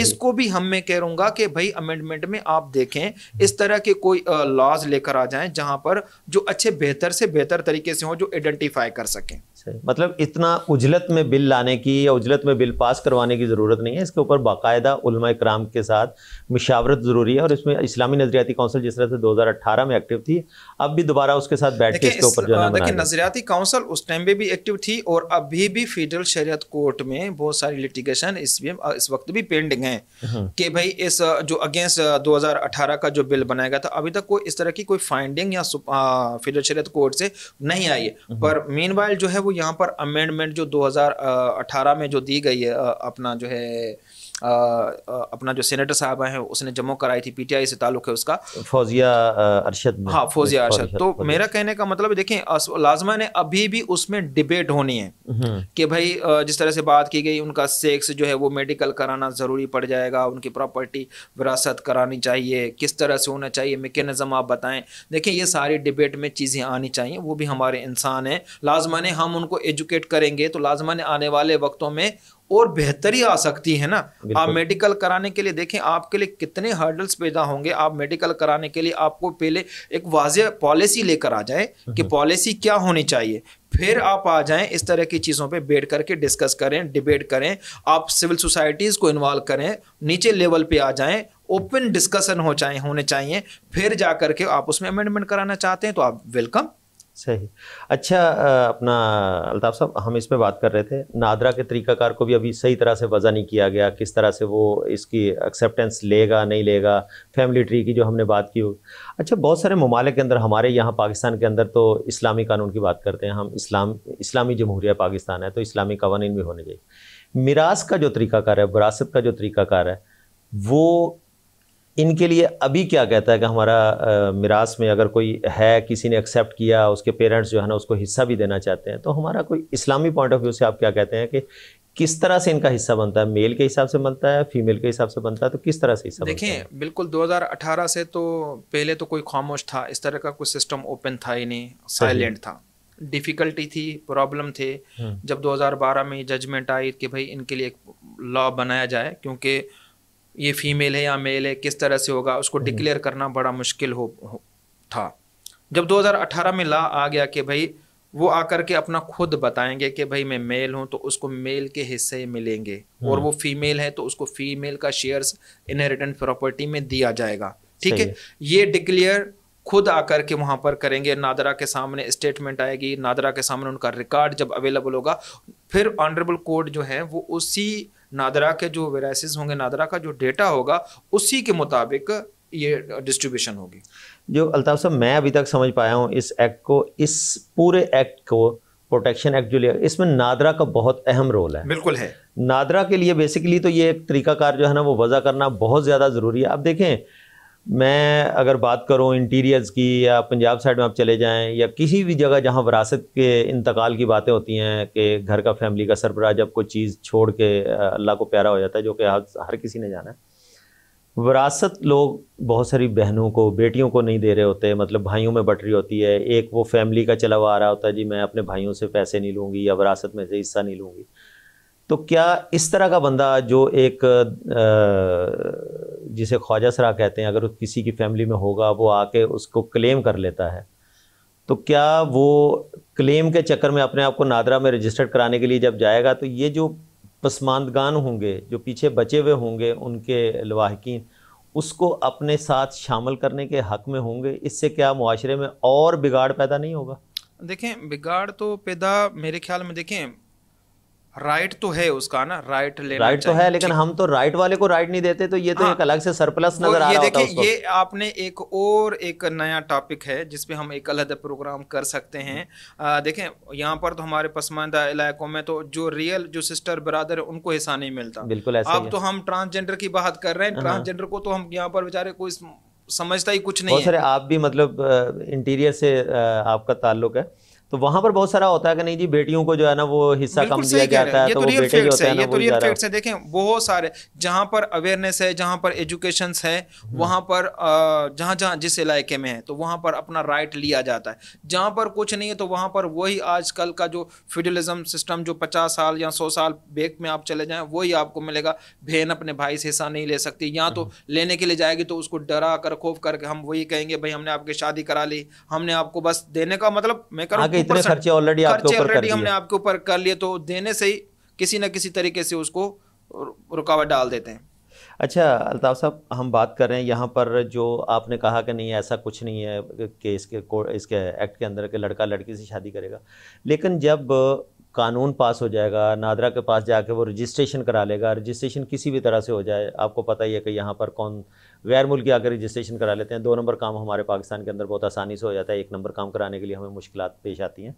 इसको भी हम मैं कह रूंगा कि भाई अमेंडमेंट में आप देखें इस तरह के कोई लॉज लेकर आ जाए जहां पर जो अच्छे बेहतर से बेहतर तरीके से हो जो आइडेंटिफाई कर सकें मतलब इतना उजलत में बिल लाने की या उजलत में बिल पास करवाने की ज़रूरत नहीं है इसके ऊपर बाकायदा कराम के साथ मशावरत ज़रूरी है और इसमें इस्लामी नजरियाती काउंसिल जिस तरह से 2018 में एक्टिव थी अब भी दोबारा उसके साथ बैठ के इसके ऊपर जाना है नजरियाती काउंसिल उस टाइम में भी एक्टिव थी और अभी भी फेडरल शरीत कोर्ट में बहुत सारी लिटिगेशन इस, इस वक्त भी पेंडिंग है हम्म। कि भाई इस जो अगेंस्ट दो का जो बिल बनाया गया था अभी तक कोई इस तरह की कोई फाइंडिंग या फेडरल शरीत कोर्ट से नहीं आई है हम्म। पर मेन जो है वो यहाँ पर अमेंडमेंट जो 2018 में जो दी गई है अपना जो है अपना जो सेनेटर साहब हैं उसने जमो कराई थी पीटीआई से ताल्लुक है उसका फौजिया अरशद हाँ फौजिया अरशद तो मेरा कहने का मतलब देखें लाजमा ने अभी भी उसमें डिबेट होनी है हम्म। कि भाई जिस तरह से बात की गई उनका सेक्स जो है वो मेडिकल कराना ज़रूरी पड़ जाएगा उनकी प्रॉपर्टी विरासत करानी चाहिए किस तरह से होना चाहिए मेकेनिज़म आप बताएं देखिए ये सारी डिबेट में चीज़ें आनी चाहिए वो भी हमारे इंसान है लाजमा ने हम उनको एजुकेट करेंगे तो लाजमा ने आने वाले वक्तों में और बेहतरी आ सकती है ना आप मेडिकल कराने के लिए देखें आपके लिए कितने हर्डल्स पैदा होंगे आप मेडिकल कराने के लिए आपको पहले एक वाज पॉलिसी लेकर आ जाए कि पॉलिसी हम्म। क्या होनी चाहिए फिर आप आ जाएं इस तरह की चीज़ों पे बैठ करके डिस्कस करें डिबेट करें आप सिविल सोसाइटीज़ को इन्वॉल्व करें नीचे लेवल पे आ जाएं ओपन डिस्कशन हो चाहे होने चाहिए फिर जा करके आप उसमें अमेंडमेंट कराना चाहते हैं तो आप वेलकम सही अच्छा अपना अल्ताफ साहब हम इस पर बात कर रहे थे नादरा के तरीक़ाकार को भी अभी सही तरह से वज़ा नहीं किया गया किस तरह से वो इसकी एक्सेप्टेंस लेगा नहीं लेगा फैमिली ट्री की जो हमने बात की अच्छा बहुत सारे ममालिक के अंदर हमारे यहाँ पाकिस्तान के अंदर तो इस्लामी कानून की बात करते हैं हम इस्लाम इस्लामी जमहूरिया पाकिस्तान है तो इस्लामी कवानीन भी होने चाहिए मिरास का जो तरीक़ाकार है विरासत का जो तरीक़ाकार है वो इनके लिए अभी क्या कहता है कि हमारा मिरास में अगर कोई है किसी ने एक्सेप्ट किया उसके पेरेंट्स जो है ना उसको हिस्सा भी देना चाहते हैं तो हमारा कोई इस्लामी पॉइंट ऑफ व्यू से आप क्या कहते हैं कि किस तरह से इनका हिस्सा बनता है मेल के हिसाब से बनता है फीमेल के हिसाब से बनता है तो किस तरह से हिस्सा देखें बिल्कुल 2018 से तो पहले तो कोई खामोश था इस तरह का कोई सिस्टम ओपन था ही नहीं साइलेंट था डिफ़िकल्टी थी प्रॉब्लम थे हम्म। जब 2012 में जजमेंट आई कि भाई इनके लिए एक लॉ बनाया जाए क्योंकि ये फीमेल है या मेल है किस तरह से होगा उसको डिक्लेयर हम्म। करना बड़ा मुश्किल हो, हो था जब 2018 में ला आ गया कि भाई वो आकर के अपना खुद बताएंगे कि भाई मैं मेल हूँ तो उसको मेल के हिस्से मिलेंगे और हम्म। वो फीमेल है तो उसको फीमेल का शेयर्स इनहेरिटेंट प्रॉपर्टी में दिया जाएगा ठीक है ये डिक्लेयर खुद आकर के वहां पर करेंगे नादरा के सामने स्टेटमेंट आएगी नादरा के सामने उनका रिकॉर्ड जब अवेलेबल होगा फिर ऑनरेबल कोर्ट जो है वो उसी नादरा के जो वेराइसिस होंगे नादरा का जो डेटा होगा उसी के मुताबिक ये डिस्ट्रीब्यूशन होगी जो अल्ताफ साहब मैं अभी तक समझ पाया हूँ इस एक्ट को इस पूरे एक्ट को प्रोटेक्शन एक्ट जो लिया इसमें नादरा का बहुत अहम रोल है बिल्कुल है नादरा के लिए बेसिकली तो ये एक तरीकाकार जो है ना वो वजह करना बहुत ज़्यादा ज़रूरी है आप देखें मैं अगर बात करूं इंटीरियर्स की या पंजाब साइड में आप चले जाएं या किसी भी जगह जहां विरासत के इंतकाल की बातें होती हैं कि घर का फैमिली का सरबराह जब कोई चीज़ छोड़ के अल्लाह को प्यारा हो जाता है जो कि आज हर किसी ने जाना है विरासत लोग बहुत सारी बहनों को बेटियों को नहीं दे रहे होते मतलब भाइयों में बट रही होती है एक वो फैमिली का चला हुआ आ रहा होता है जी मैं अपने भाइयों से पैसे नहीं लूँगी या विरासत में से हिस्सा नहीं लूँगी तो क्या इस तरह का बंदा जो एक जिसे ख्वाजा सरा कहते हैं अगर किसी की फैमिली में होगा वो आके उसको क्लेम कर लेता है तो क्या वो क्लेम के चक्कर में अपने आप को नादरा में रजिस्टर्ड कराने के लिए जब जाएगा तो ये जो पसमानदगान होंगे जो पीछे बचे हुए होंगे उनके लवाहकिन उसको अपने साथ शामिल करने के हक़ में होंगे इससे क्या माशरे में और बिगाड़ पैदा नहीं होगा देखें बिगाड़ तो पैदा मेरे ख्याल में देखें राइट तो है उसका ना राइट लेना राइट तो है लेकिन हम तो राइट वाले को राइट नहीं देते तो ये तो हाँ, एक अलग से सरप्लस नजर आ रहा होता उसको ये आपने एक और एक नया टॉपिक है जिसपे हम एक अलग प्रोग्राम कर सकते हैं हम्म। देखें यहाँ पर तो हमारे पसमानदा इलाकों में तो जो रियल जो सिस्टर ब्रदर उनको हिस्सा नहीं मिलता बिल्कुल अब तो हम ट्रांसजेंडर की बात कर रहे हैं ट्रांसजेंडर हाँ। को तो हम यहाँ पर बेचारे कोई समझता ही कुछ नहीं है आप भी मतलब इंटीरियर से आपका ताल्लुक है तो वहां पर बहुत सारा होता है कि नहीं जी बेटियों को जो है ना वो हिस्सा कम दिया जाता है ये तो, रियल तो फैक्ट्स है ये तो रियल फैक्ट्स है देखें बहुत सारे जहां पर अवेयरनेस है जहां पर एजुकेशन है वहां पर जहां जहां जिस इलाके में है तो वहां पर अपना राइट लिया जाता है जहां पर कुछ नहीं है तो वहां पर वही आजकल का जो फिडलिज्म सिस्टम जो पचास साल या सौ साल बैक में आप चले जाए वही आपको मिलेगा बहन अपने भाई से हिस्सा नहीं ले सकती या तो हम्म। लेने के लिए जाएगी तो उसको डरा कर खोफ करके हम वही कहेंगे भाई हमने आपकी शादी करा ली हमने आपको बस देने का मतलब मैं करूँ इतने खर्चे ऑलरेडी आपके ऊपर कर हमने आपके ऊपर कर लिए तो देने से ही किसी ना किसी तरीके से उसको रुकावट डाल देते हैं अच्छा अल्ताफ साहब हम बात कर रहे हैं यहाँ पर जो आपने कहा कि नहीं ऐसा कुछ नहीं है कि इसके इसके एक्ट के अंदर के लड़का लड़की से शादी करेगा लेकिन जब कानून पास हो जाएगा नादरा के पास जाके वो रजिस्ट्रेशन करा लेगा रजिस्ट्रेशन किसी भी तरह से हो जाए आपको पता ही है कि यहाँ पर कौन गैर मुल्क आकर रजिस्ट्रेशन करा लेते हैं दो नंबर काम हमारे पाकिस्तान के अंदर बहुत आसानी से हो जाता है एक नंबर काम कराने के लिए हमें मुश्किल पेश आती हैं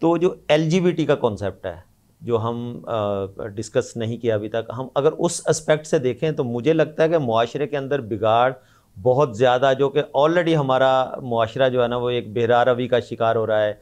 तो जो एल का कॉन्सेप्ट है जो हम डिस्कस नहीं किया अभी तक हम अगर उस एस्पेक्ट से देखें तो मुझे लगता है कि माशरे के अंदर बिगाड़ बहुत ज़्यादा जो कि ऑलरेडी हमारा माशरा जो है ना वो एक बेहरारवी का शिकार हो रहा है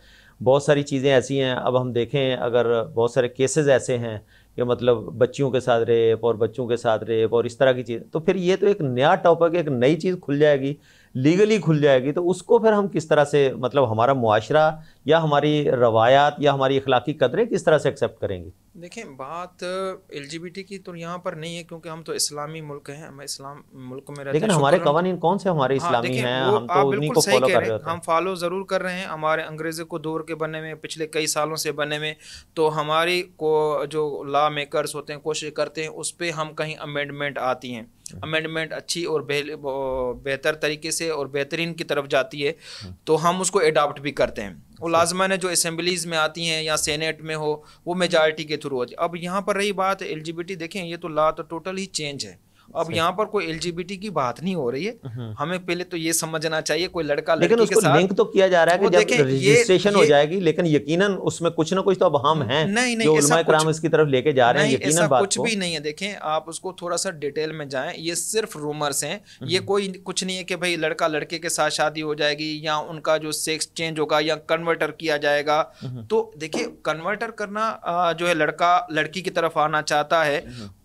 बहुत सारी चीज़ें ऐसी हैं अब हम देखें अगर बहुत सारे केसेस ऐसे हैं कि मतलब बच्चियों के साथ रेप और बच्चों के साथ रेप और इस तरह की चीज़ तो फिर ये तो एक नया टॉपिक एक नई चीज़ खुल जाएगी लीगली खुल जाएगी तो उसको फिर हम किस तरह से मतलब हमारा मुआरा या हमारी रवायात या हमारी अखलाकी कदरें किस तरह से एक्सेप्ट करेंगी देखें बात एल की तो यहाँ पर नहीं है क्योंकि हम तो इस्लामी मुल्क हैं हम इस्लाम मुल्क में रहते हैं हमारे कवानीन कौन से हमारे हाँ, इस्लामी हैं हम तो उन्हीं को फॉलो कर रहे हैं हम फॉलो ज़रूर कर रहे हैं हमारे अंग्रेज़ों को दौर के बने में पिछले कई सालों से बने में तो हमारी को जो लॉ मेकरस होते हैं कोशिश करते हैं उस पर हम कहीं अमेंडमेंट आती हैं अमेंडमेंट हम्म। अच्छी और बेहतर तरीके से और बेहतरीन की तरफ जाती है हम्म। तो हम उसको एडाप्ट भी करते हैं वो है जो असम्बलीज़ में आती हैं या सेनेट में हो वो मेजॉरिटी के थ्रू होती है अब यहाँ पर रही बात एल देखें ये तो ला तो टोटल ही चेंज है अब यहाँ पर कोई एलजीबीटी की बात नहीं हो रही है हम्म। हमें पहले तो ये समझना चाहिए कोई लड़का लेकिन उसको के लिंक तो किया जा रहा है कि जब रजिस्ट्रेशन हो जाएगी लेकिन यकीनन उसमें कुछ ना कुछ तो अब हम हैं नहीं नहीं जो कुछ, इसकी तरफ लेके जा रहे हैं यकीनन कुछ भी नहीं है देखें आप उसको थोड़ा सा डिटेल में जाए ये सिर्फ रूमर्स हैं ये हम्म। कोई कुछ नहीं है कि भाई लड़का लड़के के साथ शादी हो जाएगी या उनका जो सेक्स चेंज होगा या कन्वर्टर किया जाएगा हम्म। तो देखिये कन्वर्टर करना जो है लड़का लड़की की तरफ आना चाहता है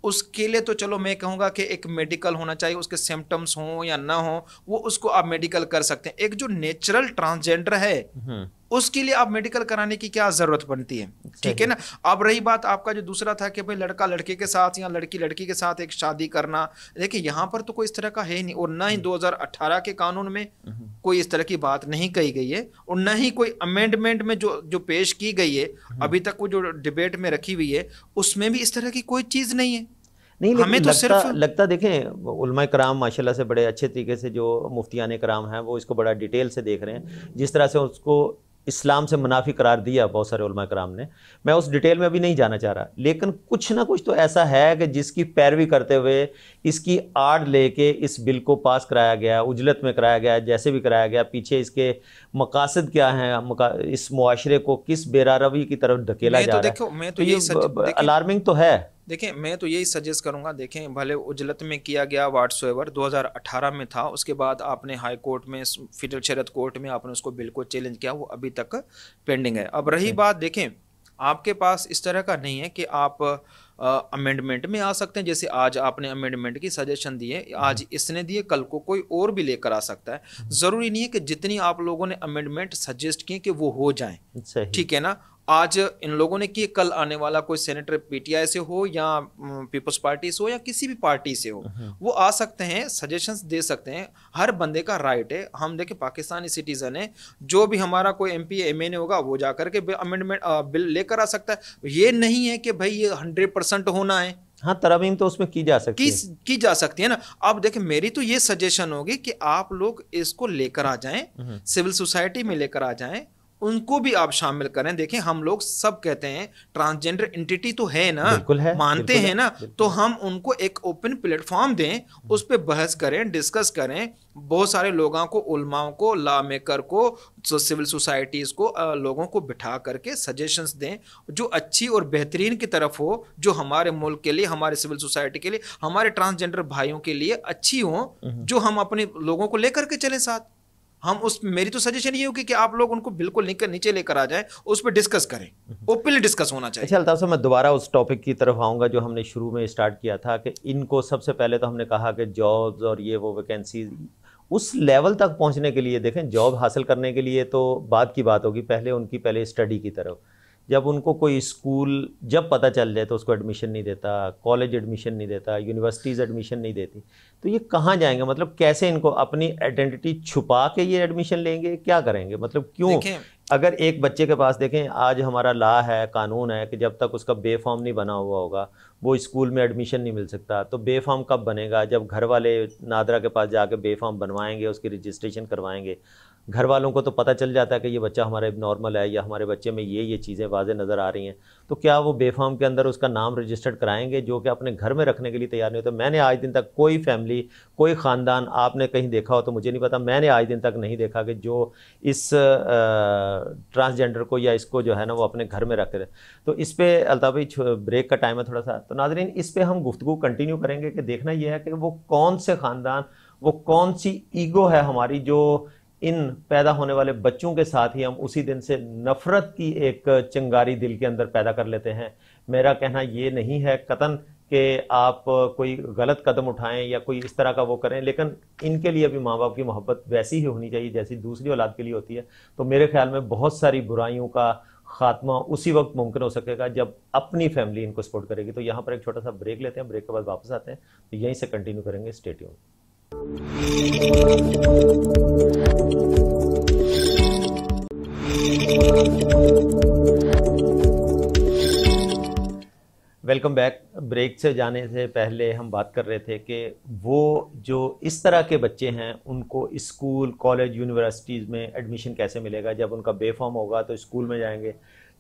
उसके लिए तो चलो मैं कहूँगा कि एक मेडिकल होना चाहिए उसके सिम्टम्स हों या ना हो वो उसको आप मेडिकल कर सकते हैं एक जो नेचुरल ट्रांसजेंडर है हम्म। उसके लिए आप मेडिकल कराने की क्या ज़रूरत बनती है ठीक है ना अब रही बात आपका जो दूसरा था कि भाई लड़का लड़के के साथ या लड़की लड़की के साथ एक शादी करना देखिए यहाँ पर तो कोई इस तरह का है नहीं और ना ही 2018 हम्म। के कानून में हम्म, हम्म। कोई इस तरह की बात नहीं कही गई है और ना ही कोई अमेंडमेंट में जो जो पेश की गई है अभी तक वो जो डिबेट में रखी हुई है उसमें भी इस तरह की कोई चीज़ नहीं है नहीं लेकिन हमें तो लगता, सिर्फ लगता देखें उलमा कराम माशाल्लाह से बड़े अच्छे तरीके से जो मुफ्तियान कराम हैं वो इसको बड़ा डिटेल से देख रहे हैं जिस तरह से उसको इस्लाम से मुनाफी करार दिया बहुत सारे कराम ने मैं उस डिटेल में अभी नहीं जाना चाह रहा लेकिन कुछ ना कुछ तो ऐसा है कि जिसकी पैरवी करते हुए इसकी आड़ लेके इस बिल को पास कराया गया उजलत में कराया गया जैसे भी कराया गया पीछे इसके मकासद क्या हैं इस मुआरे को किस बेरारवी की तरफ धकेला तो जा रहा है तो ये अलार्मिंग तो, तो है देखें मैं तो यही सजेस्ट करूंगा देखें भले उजलत में किया गया वाट्स एवर दो में था उसके बाद आपने हाई कोर्ट में फिजल शरत कोर्ट में आपने उसको बिल को चैलेंज किया वो अभी तक पेंडिंग है अब रही बात देखें आपके पास इस तरह का नहीं है कि आप अमेंडमेंट में आ सकते हैं जैसे आज आपने अमेंडमेंट की सजेशन दिए हम्म। आज इसने दिए कल को कोई और भी लेकर आ सकता है हम्म। ज़रूरी नहीं है कि जितनी आप लोगों ने अमेंडमेंट सजेस्ट किए कि वो हो जाए ठीक है ना आज इन लोगों ने कि कल आने वाला कोई सेनेटर पीटीआई से हो या पीपल्स पार्टी से हो या किसी भी पार्टी से हो हम्म। वो आ सकते हैं सजेशंस दे सकते हैं हर बंदे का राइट है हम देखें पाकिस्तानी सिटीजन है जो भी हमारा कोई M P M N A होगा वो जा करके अमेंडमेंट बिल लेकर आ सकता है ये नहीं है कि भाई ये हंड्रेड परसेंट होना है हाँ तरमीम तो उसमें की जा सकती की, है की जा सकती है ना अब देखें मेरी तो ये सजेशन होगी कि आप लोग इसको लेकर आ जाएं सिविल हम्म। सोसाइटी में लेकर आ जाएं उनको भी आप शामिल करें देखें हम लोग सब कहते हैं ट्रांसजेंडर एंटिटी तो है ना है, मानते हैं ना तो हम उनको एक ओपन प्लेटफॉर्म दें उस पर बहस करें डिस्कस करें बहुत सारे लोगों को उलमाओं को लॉ मेकर को सिविल सोसाइटीज़ को लोगों को बिठा करके सजेशंस दें जो अच्छी और बेहतरीन की तरफ हो जो हमारे मुल्क के लिए हमारे सिविल सोसाइटी के लिए हमारे ट्रांसजेंडर भाइयों के लिए अच्छी हो हम्म। जो हम अपने लोगों को लेकर के चलें साथ हम उस मेरी तो सजेशन ये होगी कि आप लोग उनको बिल्कुल लेकर नीचे लेकर आ जाएं उस पर डिस्कस करें ओपनली डिस्कस होना चाहिए अच्छा अल्ताफ साहब मैं दोबारा उस टॉपिक की तरफ आऊँगा जो हमने शुरू में स्टार्ट किया था कि इनको सबसे पहले तो हमने कहा कि जॉब्स और ये वो वैकेंसी उस लेवल तक पहुंचने के लिए देखें जॉब हासिल करने के लिए तो बाद की बात होगी पहले उनकी पहले स्टडी की तरफ जब उनको कोई स्कूल जब पता चल जाए तो उसको एडमिशन नहीं देता कॉलेज एडमिशन नहीं देता यूनिवर्सिटीज़ एडमिशन नहीं देती तो ये कहाँ जाएंगे मतलब कैसे इनको अपनी आइडेंटिटी छुपा के ये एडमिशन लेंगे क्या करेंगे मतलब क्यों अगर एक बच्चे के पास देखें आज हमारा ला है कानून है कि जब तक उसका बे फॉर्म नहीं बना हुआ होगा वो स्कूल में एडमिशन नहीं मिल सकता तो बे फॉर्म कब बनेगा जब घर वाले नादरा के पास जाके बे फॉर्म बनवाएंगे उसकी रजिस्ट्रेशन करवाएंगे घर वालों को तो पता चल जाता है कि ये बच्चा हमारा नॉर्मल है या हमारे बच्चे में ये ये चीज़ें वाजे नज़र आ रही हैं तो क्या वो बेफाम के अंदर उसका नाम रजिस्टर्ड कराएंगे जो कि अपने घर में रखने के लिए तैयार नहीं होते मैंने आज दिन तक कोई फैमिली कोई ख़ानदान आपने कहीं देखा हो तो मुझे नहीं पता मैंने आज दिन तक नहीं देखा कि जो इस ट्रांसजेंडर को या इसको जो है ना वो अपने घर में रख रहे तो इस पर भाई ब्रेक का टाइम है थोड़ा सा तो नाजरीन इस पर हम गुफ्तु कंटिन्यू करेंगे कि देखना यह है कि वो कौन से ख़ानदान वो कौन सी ईगो है हमारी जो इन पैदा होने वाले बच्चों के साथ ही हम उसी दिन से नफरत की एक चिंगारी दिल के अंदर पैदा कर लेते हैं मेरा कहना ये नहीं है कतन कि आप कोई गलत कदम उठाएं या कोई इस तरह का वो करें लेकिन इनके लिए भी माँ बाप की मोहब्बत वैसी ही होनी चाहिए जैसी दूसरी औलाद के लिए होती है तो मेरे ख्याल में बहुत सारी बुराइयों का खात्मा उसी वक्त मुमकिन हो सकेगा जब अपनी फैमिली इनको सपोर्ट करेगी तो यहाँ पर एक छोटा सा ब्रेक लेते हैं ब्रेक के बाद वापस आते हैं तो यहीं से कंटिन्यू करेंगे स्टेट्यून वेलकम बैक ब्रेक से जाने से पहले हम बात कर रहे थे कि वो जो इस तरह के बच्चे हैं उनको स्कूल कॉलेज यूनिवर्सिटीज़ में एडमिशन कैसे मिलेगा जब उनका बेफॉर्म होगा तो स्कूल में जाएंगे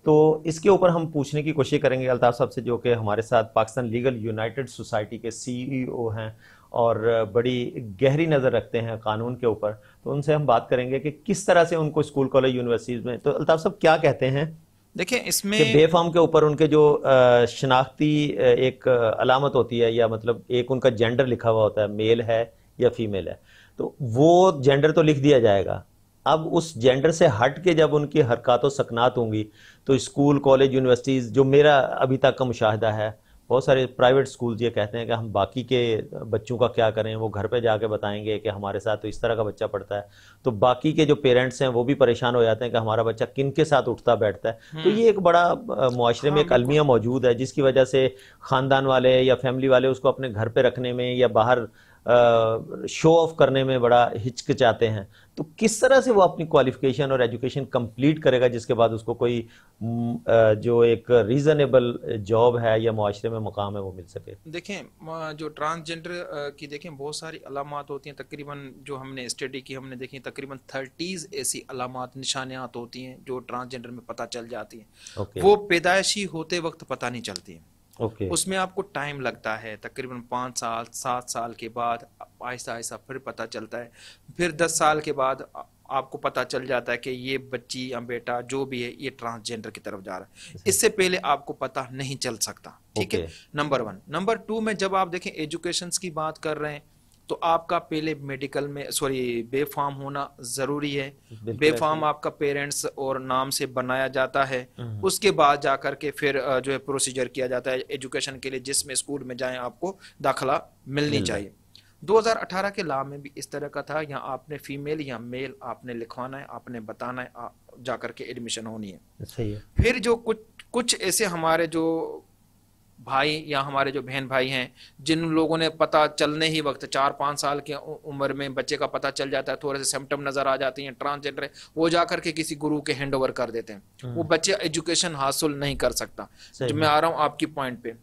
तो इसके ऊपर हम पूछने की कोशिश करेंगे अल्ताफ साहब से जो कि हमारे साथ पाकिस्तान लीगल यूनाइटेड सोसाइटी के सीईओ e हैं और बड़ी गहरी नज़र रखते हैं कानून के ऊपर तो उनसे हम बात करेंगे कि किस तरह से उनको स्कूल कॉलेज यूनिवर्सिटीज़ में तो अल्ताफ साहब क्या कहते हैं देखिए इसमें बेफाम के ऊपर उनके जो शनाख्ती एक अलामत होती है या मतलब एक उनका जेंडर लिखा हुआ होता है मेल है या फीमेल है तो वो जेंडर तो लिख दिया जाएगा अब उस जेंडर से हट के जब उनकी हरकत सकनात होंगी तो स्कूल कॉलेज यूनिवर्सिटीज़ जो मेरा अभी तक का मुशाह है बहुत सारे प्राइवेट स्कूल्स ये कहते हैं कि हम बाकी के बच्चों का क्या करें वो घर पे जाके बताएंगे कि हमारे साथ तो इस तरह का बच्चा पढ़ता है तो बाकी के जो पेरेंट्स हैं वो भी परेशान हो जाते हैं कि हमारा बच्चा किन के साथ उठता बैठता है तो हम्म। ये एक बड़ा माशरे में हाँ, एक अलमिया मौजूद है जिसकी वजह से ख़ानदान वाले या फैमिली वाले उसको अपने घर पर रखने में या बाहर शो ऑफ करने में बड़ा हिचकिचाते हैं तो किस तरह से वो अपनी क्वालिफिकेशन और एजुकेशन कंप्लीट करेगा जिसके बाद उसको कोई जो एक रीजनेबल जॉब है या माशरे में मुकाम है वो मिल सके देखें जो ट्रांसजेंडर की देखें बहुत सारी अलामत होती हैं तकरीबन जो हमने स्टडी की हमने देखी तकरीबन थर्टीज़ ऐसी अलामत निशानियात होती हैं जो ट्रांसजेंडर में पता चल जाती हैं okay. वो पैदाइशी होते वक्त पता नहीं चलती हैं okay. उसमें आपको टाइम लगता है तकरीबन पाँच साल सात साल के बाद आहिस्ता आहिस्ता फिर पता चलता है फिर दस साल के बाद आपको पता चल जाता है कि ये बच्ची या बेटा जो भी है ये ट्रांसजेंडर की तरफ जा रहा है इससे पहले आपको पता नहीं चल सकता ठीक है नंबर वन नंबर टू में जब आप देखें एजुकेशन की बात कर रहे हैं तो आपका पहले मेडिकल में सॉरी बेफाम होना जरूरी है बेफाम आपका पेरेंट्स और नाम से बनाया जाता है हम्म। उसके बाद जाकर के फिर जो है प्रोसीजर किया जाता है एजुकेशन के लिए जिसमें स्कूल में जाए आपको दाखला मिलनी चाहिए 2018 के लाभ में भी इस तरह का था या आपने फीमेल या मेल आपने लिखवाना है आपने बताना है जाकर के एडमिशन होनी है सही है फिर जो कुछ कुछ ऐसे हमारे जो भाई या हमारे जो बहन भाई हैं जिन लोगों ने पता चलने ही वक्त चार पाँच साल के उम्र में बच्चे का पता चल जाता है थोड़े से सिम्टम नज़र आ जाते हैं ट्रांसजेंडर है वो जा करके किसी गुरु के हैंड ओवर कर देते हैं हाँ। वो बच्चे एजुकेशन हासिल नहीं कर सकता जब तो मैं आ रहा हूँ आपकी पॉइंट पे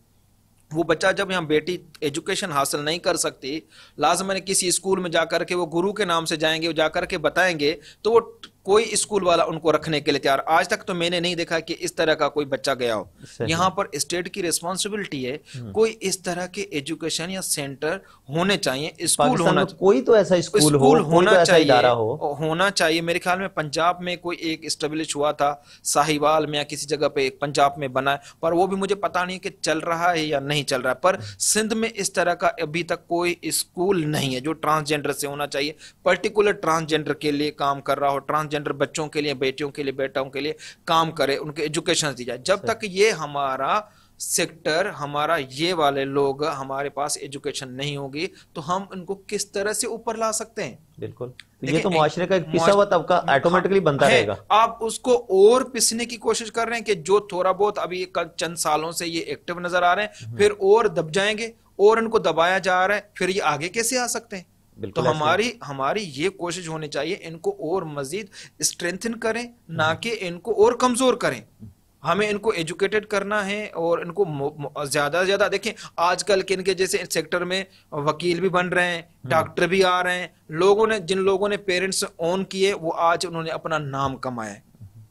वो बच्चा जब यहाँ बेटी एजुकेशन हासिल नहीं कर सकती लाजमन किसी स्कूल में जाकर के वो गुरु के नाम से जाएंगे जाकर के बताएंगे तो वो कोई स्कूल वाला उनको रखने के लिए तैयार आज तक तो मैंने नहीं देखा कि इस तरह का कोई बच्चा गया हो यहाँ पर स्टेट की रिस्पॉन्सिबिलिटी है हम्म। कोई इस तरह के एजुकेशन या सेंटर होने चाहिए स्कूल होना कोई तो ऐसा स्कूल हो, तो होना तो चाहिए हो। होना चाहिए मेरे ख्याल में पंजाब में कोई एक स्टेब्लिश हुआ था साहिवाल में या किसी जगह पे पंजाब में बना पर वो भी मुझे पता नहीं कि चल रहा है या नहीं चल रहा है पर सिंध में इस तरह का अभी तक कोई स्कूल नहीं है जो ट्रांसजेंडर से होना चाहिए पर्टिकुलर ट्रांसजेंडर के लिए काम कर रहा हो ट्रांसजेंडर जेंडर बच्चों के लिए बेटियों के लिए बेटाओं के लिए काम करे उनके एजुकेशन दी जाए जब तक ये हमारा सेक्टर हमारा ये वाले लोग हमारे पास एजुकेशन नहीं होगी तो हम इनको किस तरह से ऊपर ला सकते हैं बिल्कुल तो ये तो माशरे का एक पिसा हुआ तबका ऑटोमेटिकली हाँ। बनता रहेगा आप उसको और पिसने की कोशिश कर रहे हैं कि जो थोड़ा बहुत अभी कल चंद सालों से ये एक्टिव नजर आ रहे हैं हम्म। फिर और दब जाएंगे और इनको दबाया जा रहा है फिर ये आगे कैसे आ सकते हैं तो हमारी हमारी ये कोशिश होनी चाहिए इनको और मजीद स्ट्रेंथन करें ना हम्म। कि इनको और कमजोर करें हमें इनको एजुकेटेड करना है और इनको ज़्यादा से ज़्यादा देखें आजकल के इनके जैसे सेक्टर में वकील भी बन रहे हैं डॉक्टर हम्म। भी आ रहे हैं लोगों ने जिन लोगों ने पेरेंट्स ऑन किए वो आज उन्होंने अपना नाम कमाया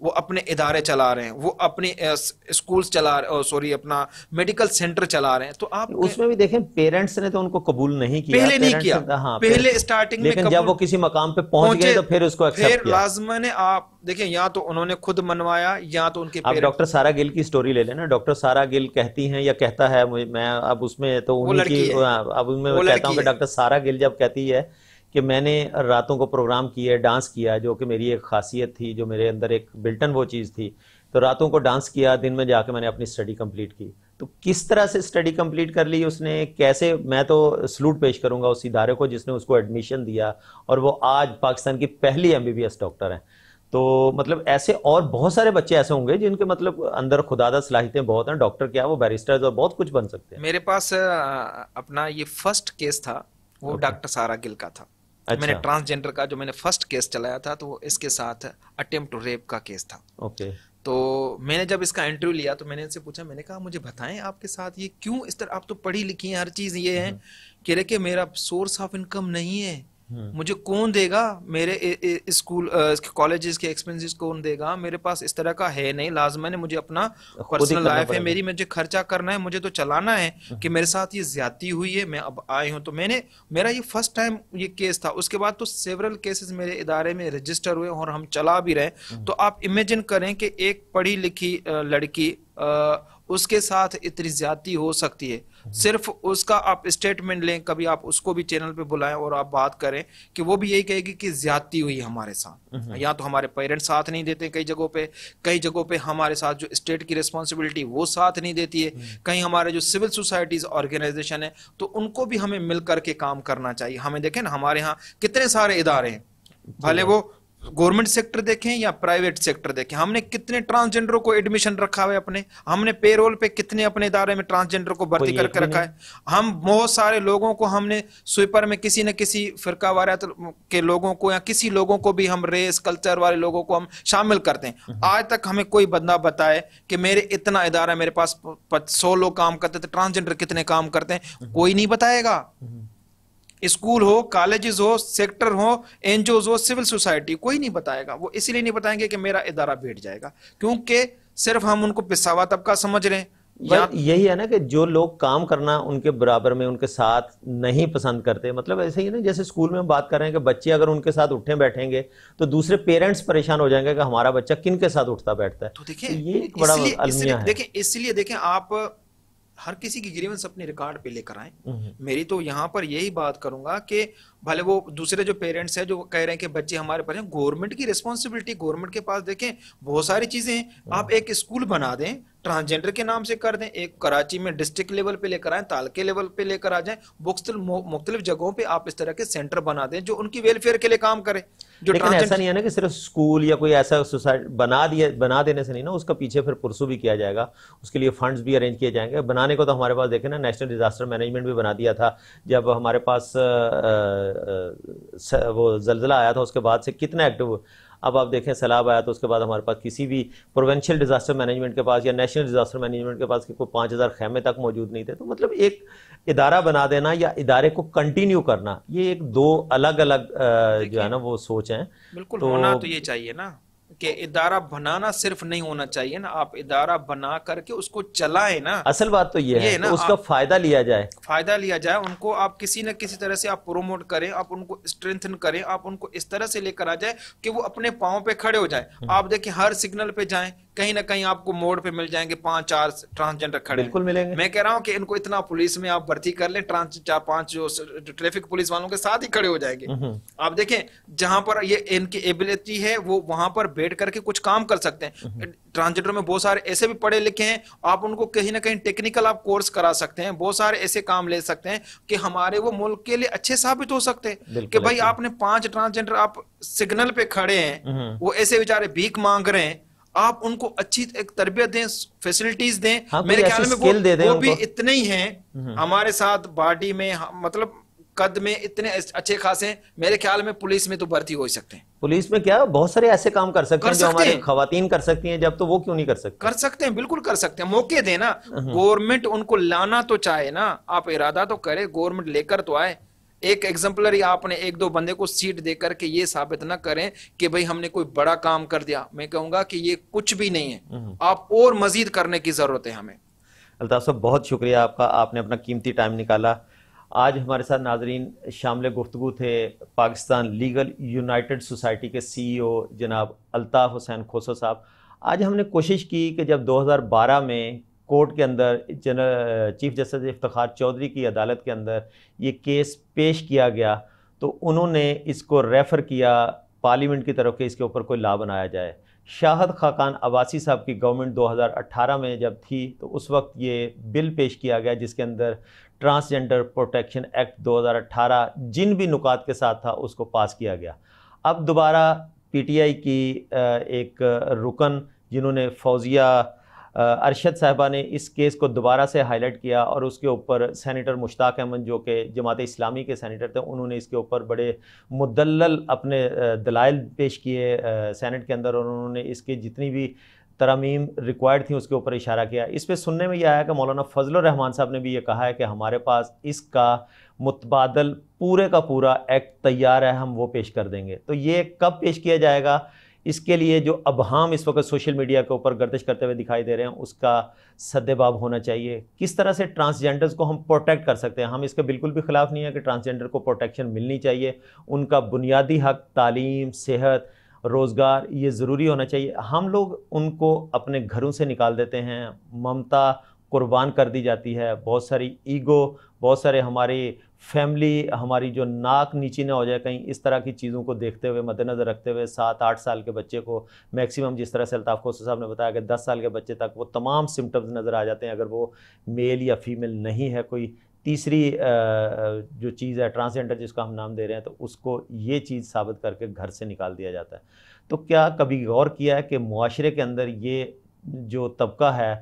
वो अपने इदारे चला रहे हैं वो अपने स्कूल्स चला रहे सॉरी अपना मेडिकल सेंटर चला रहे हैं तो आप उसमें भी देखें पेरेंट्स ने तो उनको कबूल नहीं किया पहले नहीं किया हाँ, पहले स्टार्टिंग में कबूल, जब वो किसी मकाम पे पहुंच गए तो फिर उसको फिर लाजमन ने आप देखिये या तो उन्होंने खुद मनवाया या तो उनके आप डॉक्टर सारा गिल की स्टोरी ले लेना डॉक्टर सारा गिल कहती हैं या कहता है मैं अब उसमें तो उन्हीं की हाँ, अब मैं कहता हूँ डॉक्टर सारा गिल जब कहती है कि मैंने रातों को प्रोग्राम किया डांस किया जो कि मेरी एक खासियत थी जो मेरे अंदर एक बिल्टन वो चीज़ थी तो रातों को डांस किया दिन में जाके मैंने अपनी स्टडी कंप्लीट की तो किस तरह से स्टडी कंप्लीट कर ली उसने कैसे मैं तो सलूट पेश करूंगा उस इदारे को जिसने उसको एडमिशन दिया और वो आज पाकिस्तान की पहली एस डॉक्टर हैं तो मतलब ऐसे और बहुत सारे बच्चे ऐसे होंगे जिनके मतलब अंदर खुदादा सलाहितें बहुत हैं डॉक्टर क्या वो बैरिस्टर्स और बहुत कुछ बन सकते हैं मेरे पास अपना ये फर्स्ट केस था वो okay. डॉक्टर सारा गिल का था अच्छा। मैंने ट्रांसजेंडर का जो मैंने फर्स्ट केस चलाया था तो इसके साथ अटेम्प्ट रेप का केस था ओके तो मैंने जब इसका इंटरव्यू लिया तो मैंने इनसे पूछा मैंने कहा मुझे बताएं आपके साथ ये क्यों इस तरह आप तो पढ़ी लिखी हैं हर चीज़ ये है हम्म। कह रहे कि मेरा सोर्स ऑफ इनकम नहीं है हाँ। मुझे कौन देगा मेरे स्कूल कॉलेजेस के एक्सपेंसेस कौन देगा मेरे पास इस तरह का है नहीं लाजमन है मुझे अपना पर्सनल लाइफ है मेरी मुझे खर्चा करना है मुझे तो चलाना है हाँ। कि मेरे साथ ये ज्यादती हुई है मैं अब आई हूँ तो मैंने मेरा ये फर्स्ट टाइम ये केस था उसके बाद तो सेवरल केसेस मेरे इदारे में रजिस्टर हुए और हम चला भी रहे हाँ। तो आप इमेजिन करें कि एक पढ़ी लिखी लड़की उसके साथ इतनी ज्यादा हो सकती है सिर्फ उसका आप स्टेटमेंट लें कभी आप उसको भी चैनल पे बुलाएं और आप बात करें कि वो भी यही कहेगी कि ज्यादा हुई हमारे साथ या तो हमारे पेरेंट्स साथ नहीं देते कई जगहों पे कई जगहों पे हमारे साथ जो स्टेट की रिस्पॉन्सिबिलिटी वो साथ नहीं देती है हम्म। कहीं हमारे जो सिविल सोसाइटीज ऑर्गेनाइजेशन है तो उनको भी हमें मिल करके काम करना चाहिए हमें देखें ना हमारे यहाँ कितने सारे इदारे हैं भले तो वो गवर्नमेंट सेक्टर देखें या प्राइवेट सेक्टर देखें हमने कितने ट्रांसजेंडरों को एडमिशन रखा है अपने हमने पेरोल पे कितने अपने इदारे में ट्रांसजेंडर को भर्ती करके रखा है हम बहुत सारे लोगों को हमने स्वीपर में किसी न किसी फिरका वारत के लोगों को या किसी लोगों को भी हम रेस कल्चर वाले लोगों को हम शामिल करते हैं हम्म। आज तक हमें कोई बंदा बताए कि मेरे इतना इदारा मेरे पास सौ लोग काम करते थे ट्रांसजेंडर कितने काम करते हैं हम्म। कोई नहीं बताएगा हम्म। स्कूल हो कॉलेजेस हो सेक्टर हो एन हो सिविल सोसाइटी कोई नहीं बताएगा वो इसीलिए नहीं बताएंगे कि मेरा इदारा बैठ जाएगा क्योंकि सिर्फ हम उनको पिसावा तबका समझ रहे हैं यही है ना कि जो लोग काम करना उनके बराबर में उनके साथ नहीं पसंद करते मतलब ऐसे ही ना जैसे स्कूल में हम बात कर रहे हैं कि बच्चे अगर उनके साथ उठे बैठेंगे तो दूसरे पेरेंट्स परेशान हो जाएंगे कि हमारा बच्चा किन के साथ उठता बैठता है तो देखिए तो ये एक बड़ा देखिए इसलिए देखें आप हर किसी की ग्रीवेंस अपने रिकॉर्ड पे लेकर आए हम्म। मेरी तो यहाँ पर यही बात करूंगा कि भले वो दूसरे जो पेरेंट्स हैं जो कह रहे हैं कि बच्चे हमारे पर हैं गवर्नमेंट की रिस्पॉन्सिबिलिटी गवर्नमेंट के पास देखें बहुत सारी चीजें हैं आप एक स्कूल बना दें ट्रांसजेंडर के नाम से कर दें एक कराची में डिस्ट्रिक्ट लेवल पे लेकर आए तालके लेवल पे लेकर आ जाए मुख्तलिफ जगहों पे आप इस तरह के सेंटर बना दें जो उनकी वेलफेयर के लिए काम करें जो लेकिन ऐसा नहीं है ना कि सिर्फ स्कूल या कोई ऐसा सोसाइटी बना दिया बना देने से नहीं ना उसका पीछे फिर पुरसू भी किया जाएगा उसके लिए फंड्स भी अरेंज किए जाएंगे बनाने को तो हमारे पास देखे ना नेशनल डिजास्टर मैनेजमेंट भी बना दिया था जब हमारे पास वो जलजिला आया था उसके बाद से कितना एक्टिव अब आप देखें सैलाब आया तो उसके बाद हमारे पास किसी भी प्रोवेंशियल डिजास्टर मैनेजमेंट के पास या नेशनल डिजास्टर मैनेजमेंट के पास के कोई पाँच हज़ार खेमे तक मौजूद नहीं थे तो मतलब एक इदारा बना देना या इदारे को कंटिन्यू करना ये एक दो अलग अलग जो है ना वो सोच है बिल्कुल तो, होना तो ये चाहिए ना कि इदारा बनाना सिर्फ नहीं होना चाहिए ना आप इदारा बना करके उसको चलाए ना असल बात तो ये, ये है ना तो उसका फायदा लिया जाए फायदा लिया जाए उनको आप किसी न किसी तरह से आप प्रोमोट करें आप उनको स्ट्रेंथन करें आप उनको इस तरह से लेकर आ जाए कि वो अपने पाओ पे खड़े हो जाए हम्म। आप देखिए हर सिग्नल पे जाए कहीं ना कहीं आपको मोड़ पे मिल जाएंगे पांच चार ट्रांसजेंडर खड़े बिल्कुल मिलेंगे मैं कह रहा हूँ कि इनको इतना पुलिस में आप भर्ती कर ले ट्रांस चार पांच जो ट्रैफिक पुलिस वालों के साथ ही खड़े हो जाएंगे हम्म। आप देखें जहां पर ये इनकी एबिलिटी है वो वहां पर बैठ करके कुछ काम कर सकते हैं ट्रांसजेंडर हम्म। में बहुत सारे ऐसे भी पढ़े लिखे हैं आप उनको कहीं ना कहीं टेक्निकल आप कोर्स करा सकते हैं बहुत सारे ऐसे काम ले सकते हैं कि हमारे वो मुल्क के लिए अच्छे साबित हो सकते हैं कि भाई आपने पांच ट्रांसजेंडर आप सिग्नल पे खड़े हैं हम्म। वो ऐसे बेचारे भीख मांग रहे हैं आप उनको अच्छी एक तरबियत दें फैसिलिटीज दें हाँ, मेरे ख्याल में वो, दे वो भी इतने ही हैं हम्म। हमारे साथ बॉडी में हाँ, मतलब कद में इतने अच्छे खासे हैं मेरे ख्याल में पुलिस में तो भर्ती हो सकते हैं पुलिस में क्या बहुत सारे ऐसे काम कर सकते कर हैं जो हमारे खातन कर सकती हैं जब तो वो क्यों नहीं कर सकते कर सकते हैं बिल्कुल कर सकते हैं मौके देना हम्म। गवर्नमेंट उनको लाना तो चाहे ना आप इरादा तो करे गवर्नमेंट लेकर तो आए एक एग्जाम्पलर आपने एक दो बंदे को सीट दे करके ये साबित ना करें कि भाई हमने कोई बड़ा काम कर दिया मैं कहूंगा कि ये कुछ भी नहीं है हम्म। आप और मजीद करने की जरूरत है हमें अल्ताफ साहब बहुत शुक्रिया आपका आपने अपना कीमती टाइम निकाला आज हमारे साथ नाजरीन शामले गुफ्तु थे पाकिस्तान लीगल यूनाइटेड सोसाइटी के सीईओ e जनाब अल्ताफ़ हुसैन खोसो साहब आज हमने कोशिश की कि जब 2012 में कोर्ट के अंदर जनरल चीफ जस्टिस इफ्तार चौधरी की अदालत के अंदर ये केस पेश किया गया तो उन्होंने इसको रेफ़र किया पार्लियामेंट की तरफ के इसके ऊपर कोई ला बनाया जाए शाहद खाकान अबासी साहब की गवर्नमेंट 2018 में जब थी तो उस वक्त ये बिल पेश किया गया जिसके अंदर ट्रांसजेंडर प्रोटेक्शन एक्ट 2018 जिन भी नुकात के साथ था उसको पास किया गया अब दोबारा पीटीआई की एक रुकन जिन्होंने फौजिया अरशद साहबा ने इस केस को दोबारा से हाईलाइट किया और उसके ऊपर सैनिटर मुश्ताक अहमद जो कि जमात इस्लामी के सैनिटर थे उन्होंने इसके ऊपर बड़े मुदल अपने दलाइल पेश किए सैनट के अंदर और उन्होंने इसके जितनी भी तरमीम रिक्वायर्ड थी उसके ऊपर इशारा किया इस पर सुनने में यह आया कि मौलाना फजल रहमान साहब ने भी ये कहा है कि हमारे पास इसका मुतबादल पूरे का पूरा एक्ट तैयार है हम वो पेश कर देंगे तो ये कब पेश किया जाएगा इसके लिए जो अबहम इस वक्त सोशल मीडिया के ऊपर गर्दिश करते हुए दिखाई दे रहे हैं उसका सद्देबाब होना चाहिए किस तरह से ट्रांसजेंडर्स को हम प्रोटेक्ट कर सकते हैं हम इसके बिल्कुल भी खिलाफ नहीं है कि ट्रांसजेंडर को प्रोटेक्शन मिलनी चाहिए उनका बुनियादी हक तालीम सेहत रोज़गार ये ज़रूरी होना चाहिए हम लोग उनको अपने घरों से निकाल देते हैं ममता कुर्बान कर दी जाती है बहुत सारी ईगो बहुत सारे हमारी फैमिली हमारी जो नाक नीचे ना हो जाए कहीं इस तरह की चीज़ों को देखते हुए मद्देनज़र रखते हुए सात आठ साल के बच्चे को मैक्सिमम जिस तरह से अल्ताफ़ खोसू साहब ने बताया कि दस साल के बच्चे तक वो तमाम सिम्टम्स नज़र आ जाते हैं अगर वो मेल या फीमेल नहीं है कोई तीसरी जो चीज़ है ट्रांसजेंडर जिसका हम नाम दे रहे हैं तो उसको ये चीज़ साबित करके घर से निकाल दिया जाता है तो क्या कभी गौर किया है कि माशरे के अंदर ये जो तबका है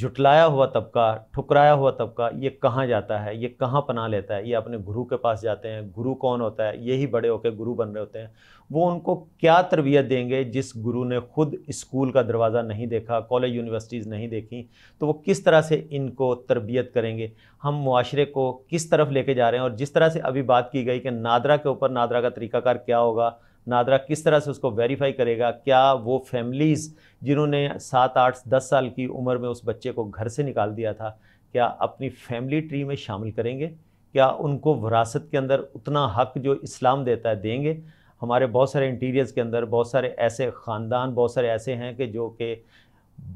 जुटलाया हुआ तबका ठुकराया हुआ तबका ये कहाँ जाता है ये कहाँ पना लेता है ये अपने गुरु के पास जाते हैं गुरु कौन होता है यही बड़े होकर गुरु बन रहे होते हैं वो उनको क्या तरबियत देंगे जिस गुरु ने खुद स्कूल का दरवाज़ा नहीं देखा कॉलेज यूनिवर्सिटीज़ नहीं देखी तो वो किस तरह से इनको तरबियत करेंगे हम माशरे को किस तरफ लेके जा रहे हैं और जिस तरह से अभी बात की गई कि नादरा के ऊपर नादरा का तरीक़ाकार क्या होगा नादरा किस तरह से उसको वेरीफाई करेगा क्या वो फैमिलीज़ जिन्होंने सात आठ दस साल की उम्र में उस बच्चे को घर से निकाल दिया था क्या अपनी फैमिली ट्री में शामिल करेंगे क्या उनको वरासत के अंदर उतना हक जो इस्लाम देता है देंगे हमारे बहुत सारे इंटीरियर्स के अंदर बहुत सारे ऐसे ख़ानदान बहुत सारे ऐसे हैं कि जो कि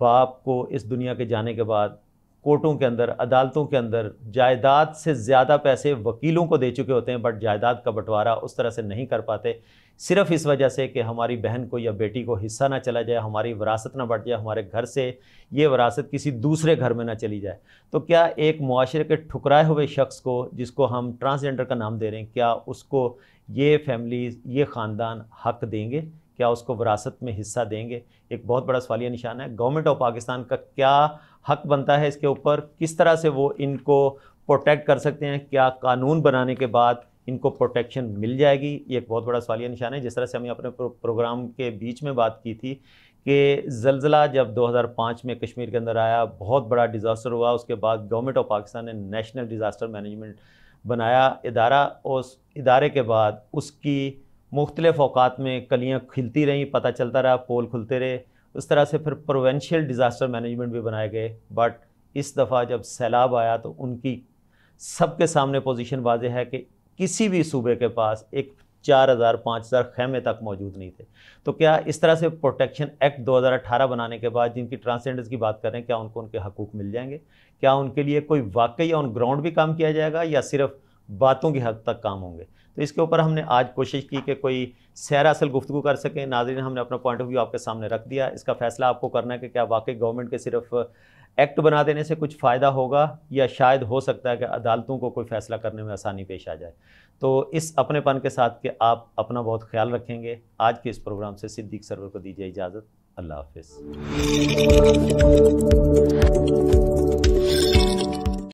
बाप को इस दुनिया के जाने के बाद कोर्टों के अंदर अदालतों के अंदर जायदाद से ज़्यादा पैसे वकीलों को दे चुके होते हैं बट जायदाद का बंटवारा उस तरह से नहीं कर पाते सिर्फ इस वजह से कि हमारी बहन को या बेटी को हिस्सा ना चला जाए हमारी विरासत ना बढ़ जाए हमारे घर से ये विरासत किसी दूसरे घर में ना चली जाए तो क्या एक माशरे के ठुकराए हुए शख्स को जिसको हम ट्रांसजेंडर का नाम दे रहे हैं क्या उसको ये फैमिली ये ख़ानदान हक देंगे क्या उसको विरासत में हिस्सा देंगे एक बहुत बड़ा सवालिया निशान है गवर्नमेंट ऑफ पाकिस्तान का क्या हक बनता है इसके ऊपर किस तरह से वो इनको प्रोटेक्ट कर सकते हैं क्या कानून बनाने के बाद इनको प्रोटेक्शन मिल जाएगी ये एक बहुत बड़ा सवालिया निशान है जिस तरह से हमने अपने प्रोग्राम के बीच में बात की थी कि जलजिला जब 2005 में कश्मीर के अंदर आया बहुत बड़ा डिज़ास्टर हुआ उसके बाद गवर्नमेंट ऑफ पाकिस्तान ने नेशनल डिज़ास्टर मैनेजमेंट बनाया इदारा उस इदारे के बाद उसकी मुख्तलिफ अवकात में कलियाँ खिलती रहीं पता चलता रहा पोल खुलते रहे उस तरह से फिर प्रोवेंशियल डिज़ास्टर मैनेजमेंट भी बनाए गए बट इस दफ़ा जब सैलाब आया तो उनकी सबके सामने पोजीशन वाजे है कि किसी भी सूबे के पास एक चार हज़ार पाँच हज़ार खेमे तक मौजूद नहीं थे तो क्या इस तरह से प्रोटेक्शन एक्ट 2018 बनाने के बाद जिनकी ट्रांसजेंडर्स की बात करें क्या उनको उनके हकूक़ मिल जाएंगे क्या उनके लिए कोई वाकई ऑन ग्राउंड भी काम किया जाएगा या सिर्फ बातों के हद तक काम होंगे तो इसके ऊपर हमने आज कोशिश की कि कोई सहरा असल गुफ्तु कर सकें नाजरीन हमने अपना पॉइंट ऑफ व्यू आपके सामने रख दिया इसका फैसला आपको करना है कि क्या वाकई गवर्नमेंट के सिर्फ एक्ट बना देने से कुछ फ़ायदा होगा या शायद हो सकता है कि अदालतों को कोई फ़ैसला करने में आसानी पेश आ जाए तो इस अपनेपन के साथ कि आप अपना बहुत ख्याल रखेंगे आज के इस प्रोग्राम से सिद्दीक सरवर को दीजिए इजाज़त अल्लाह हाफ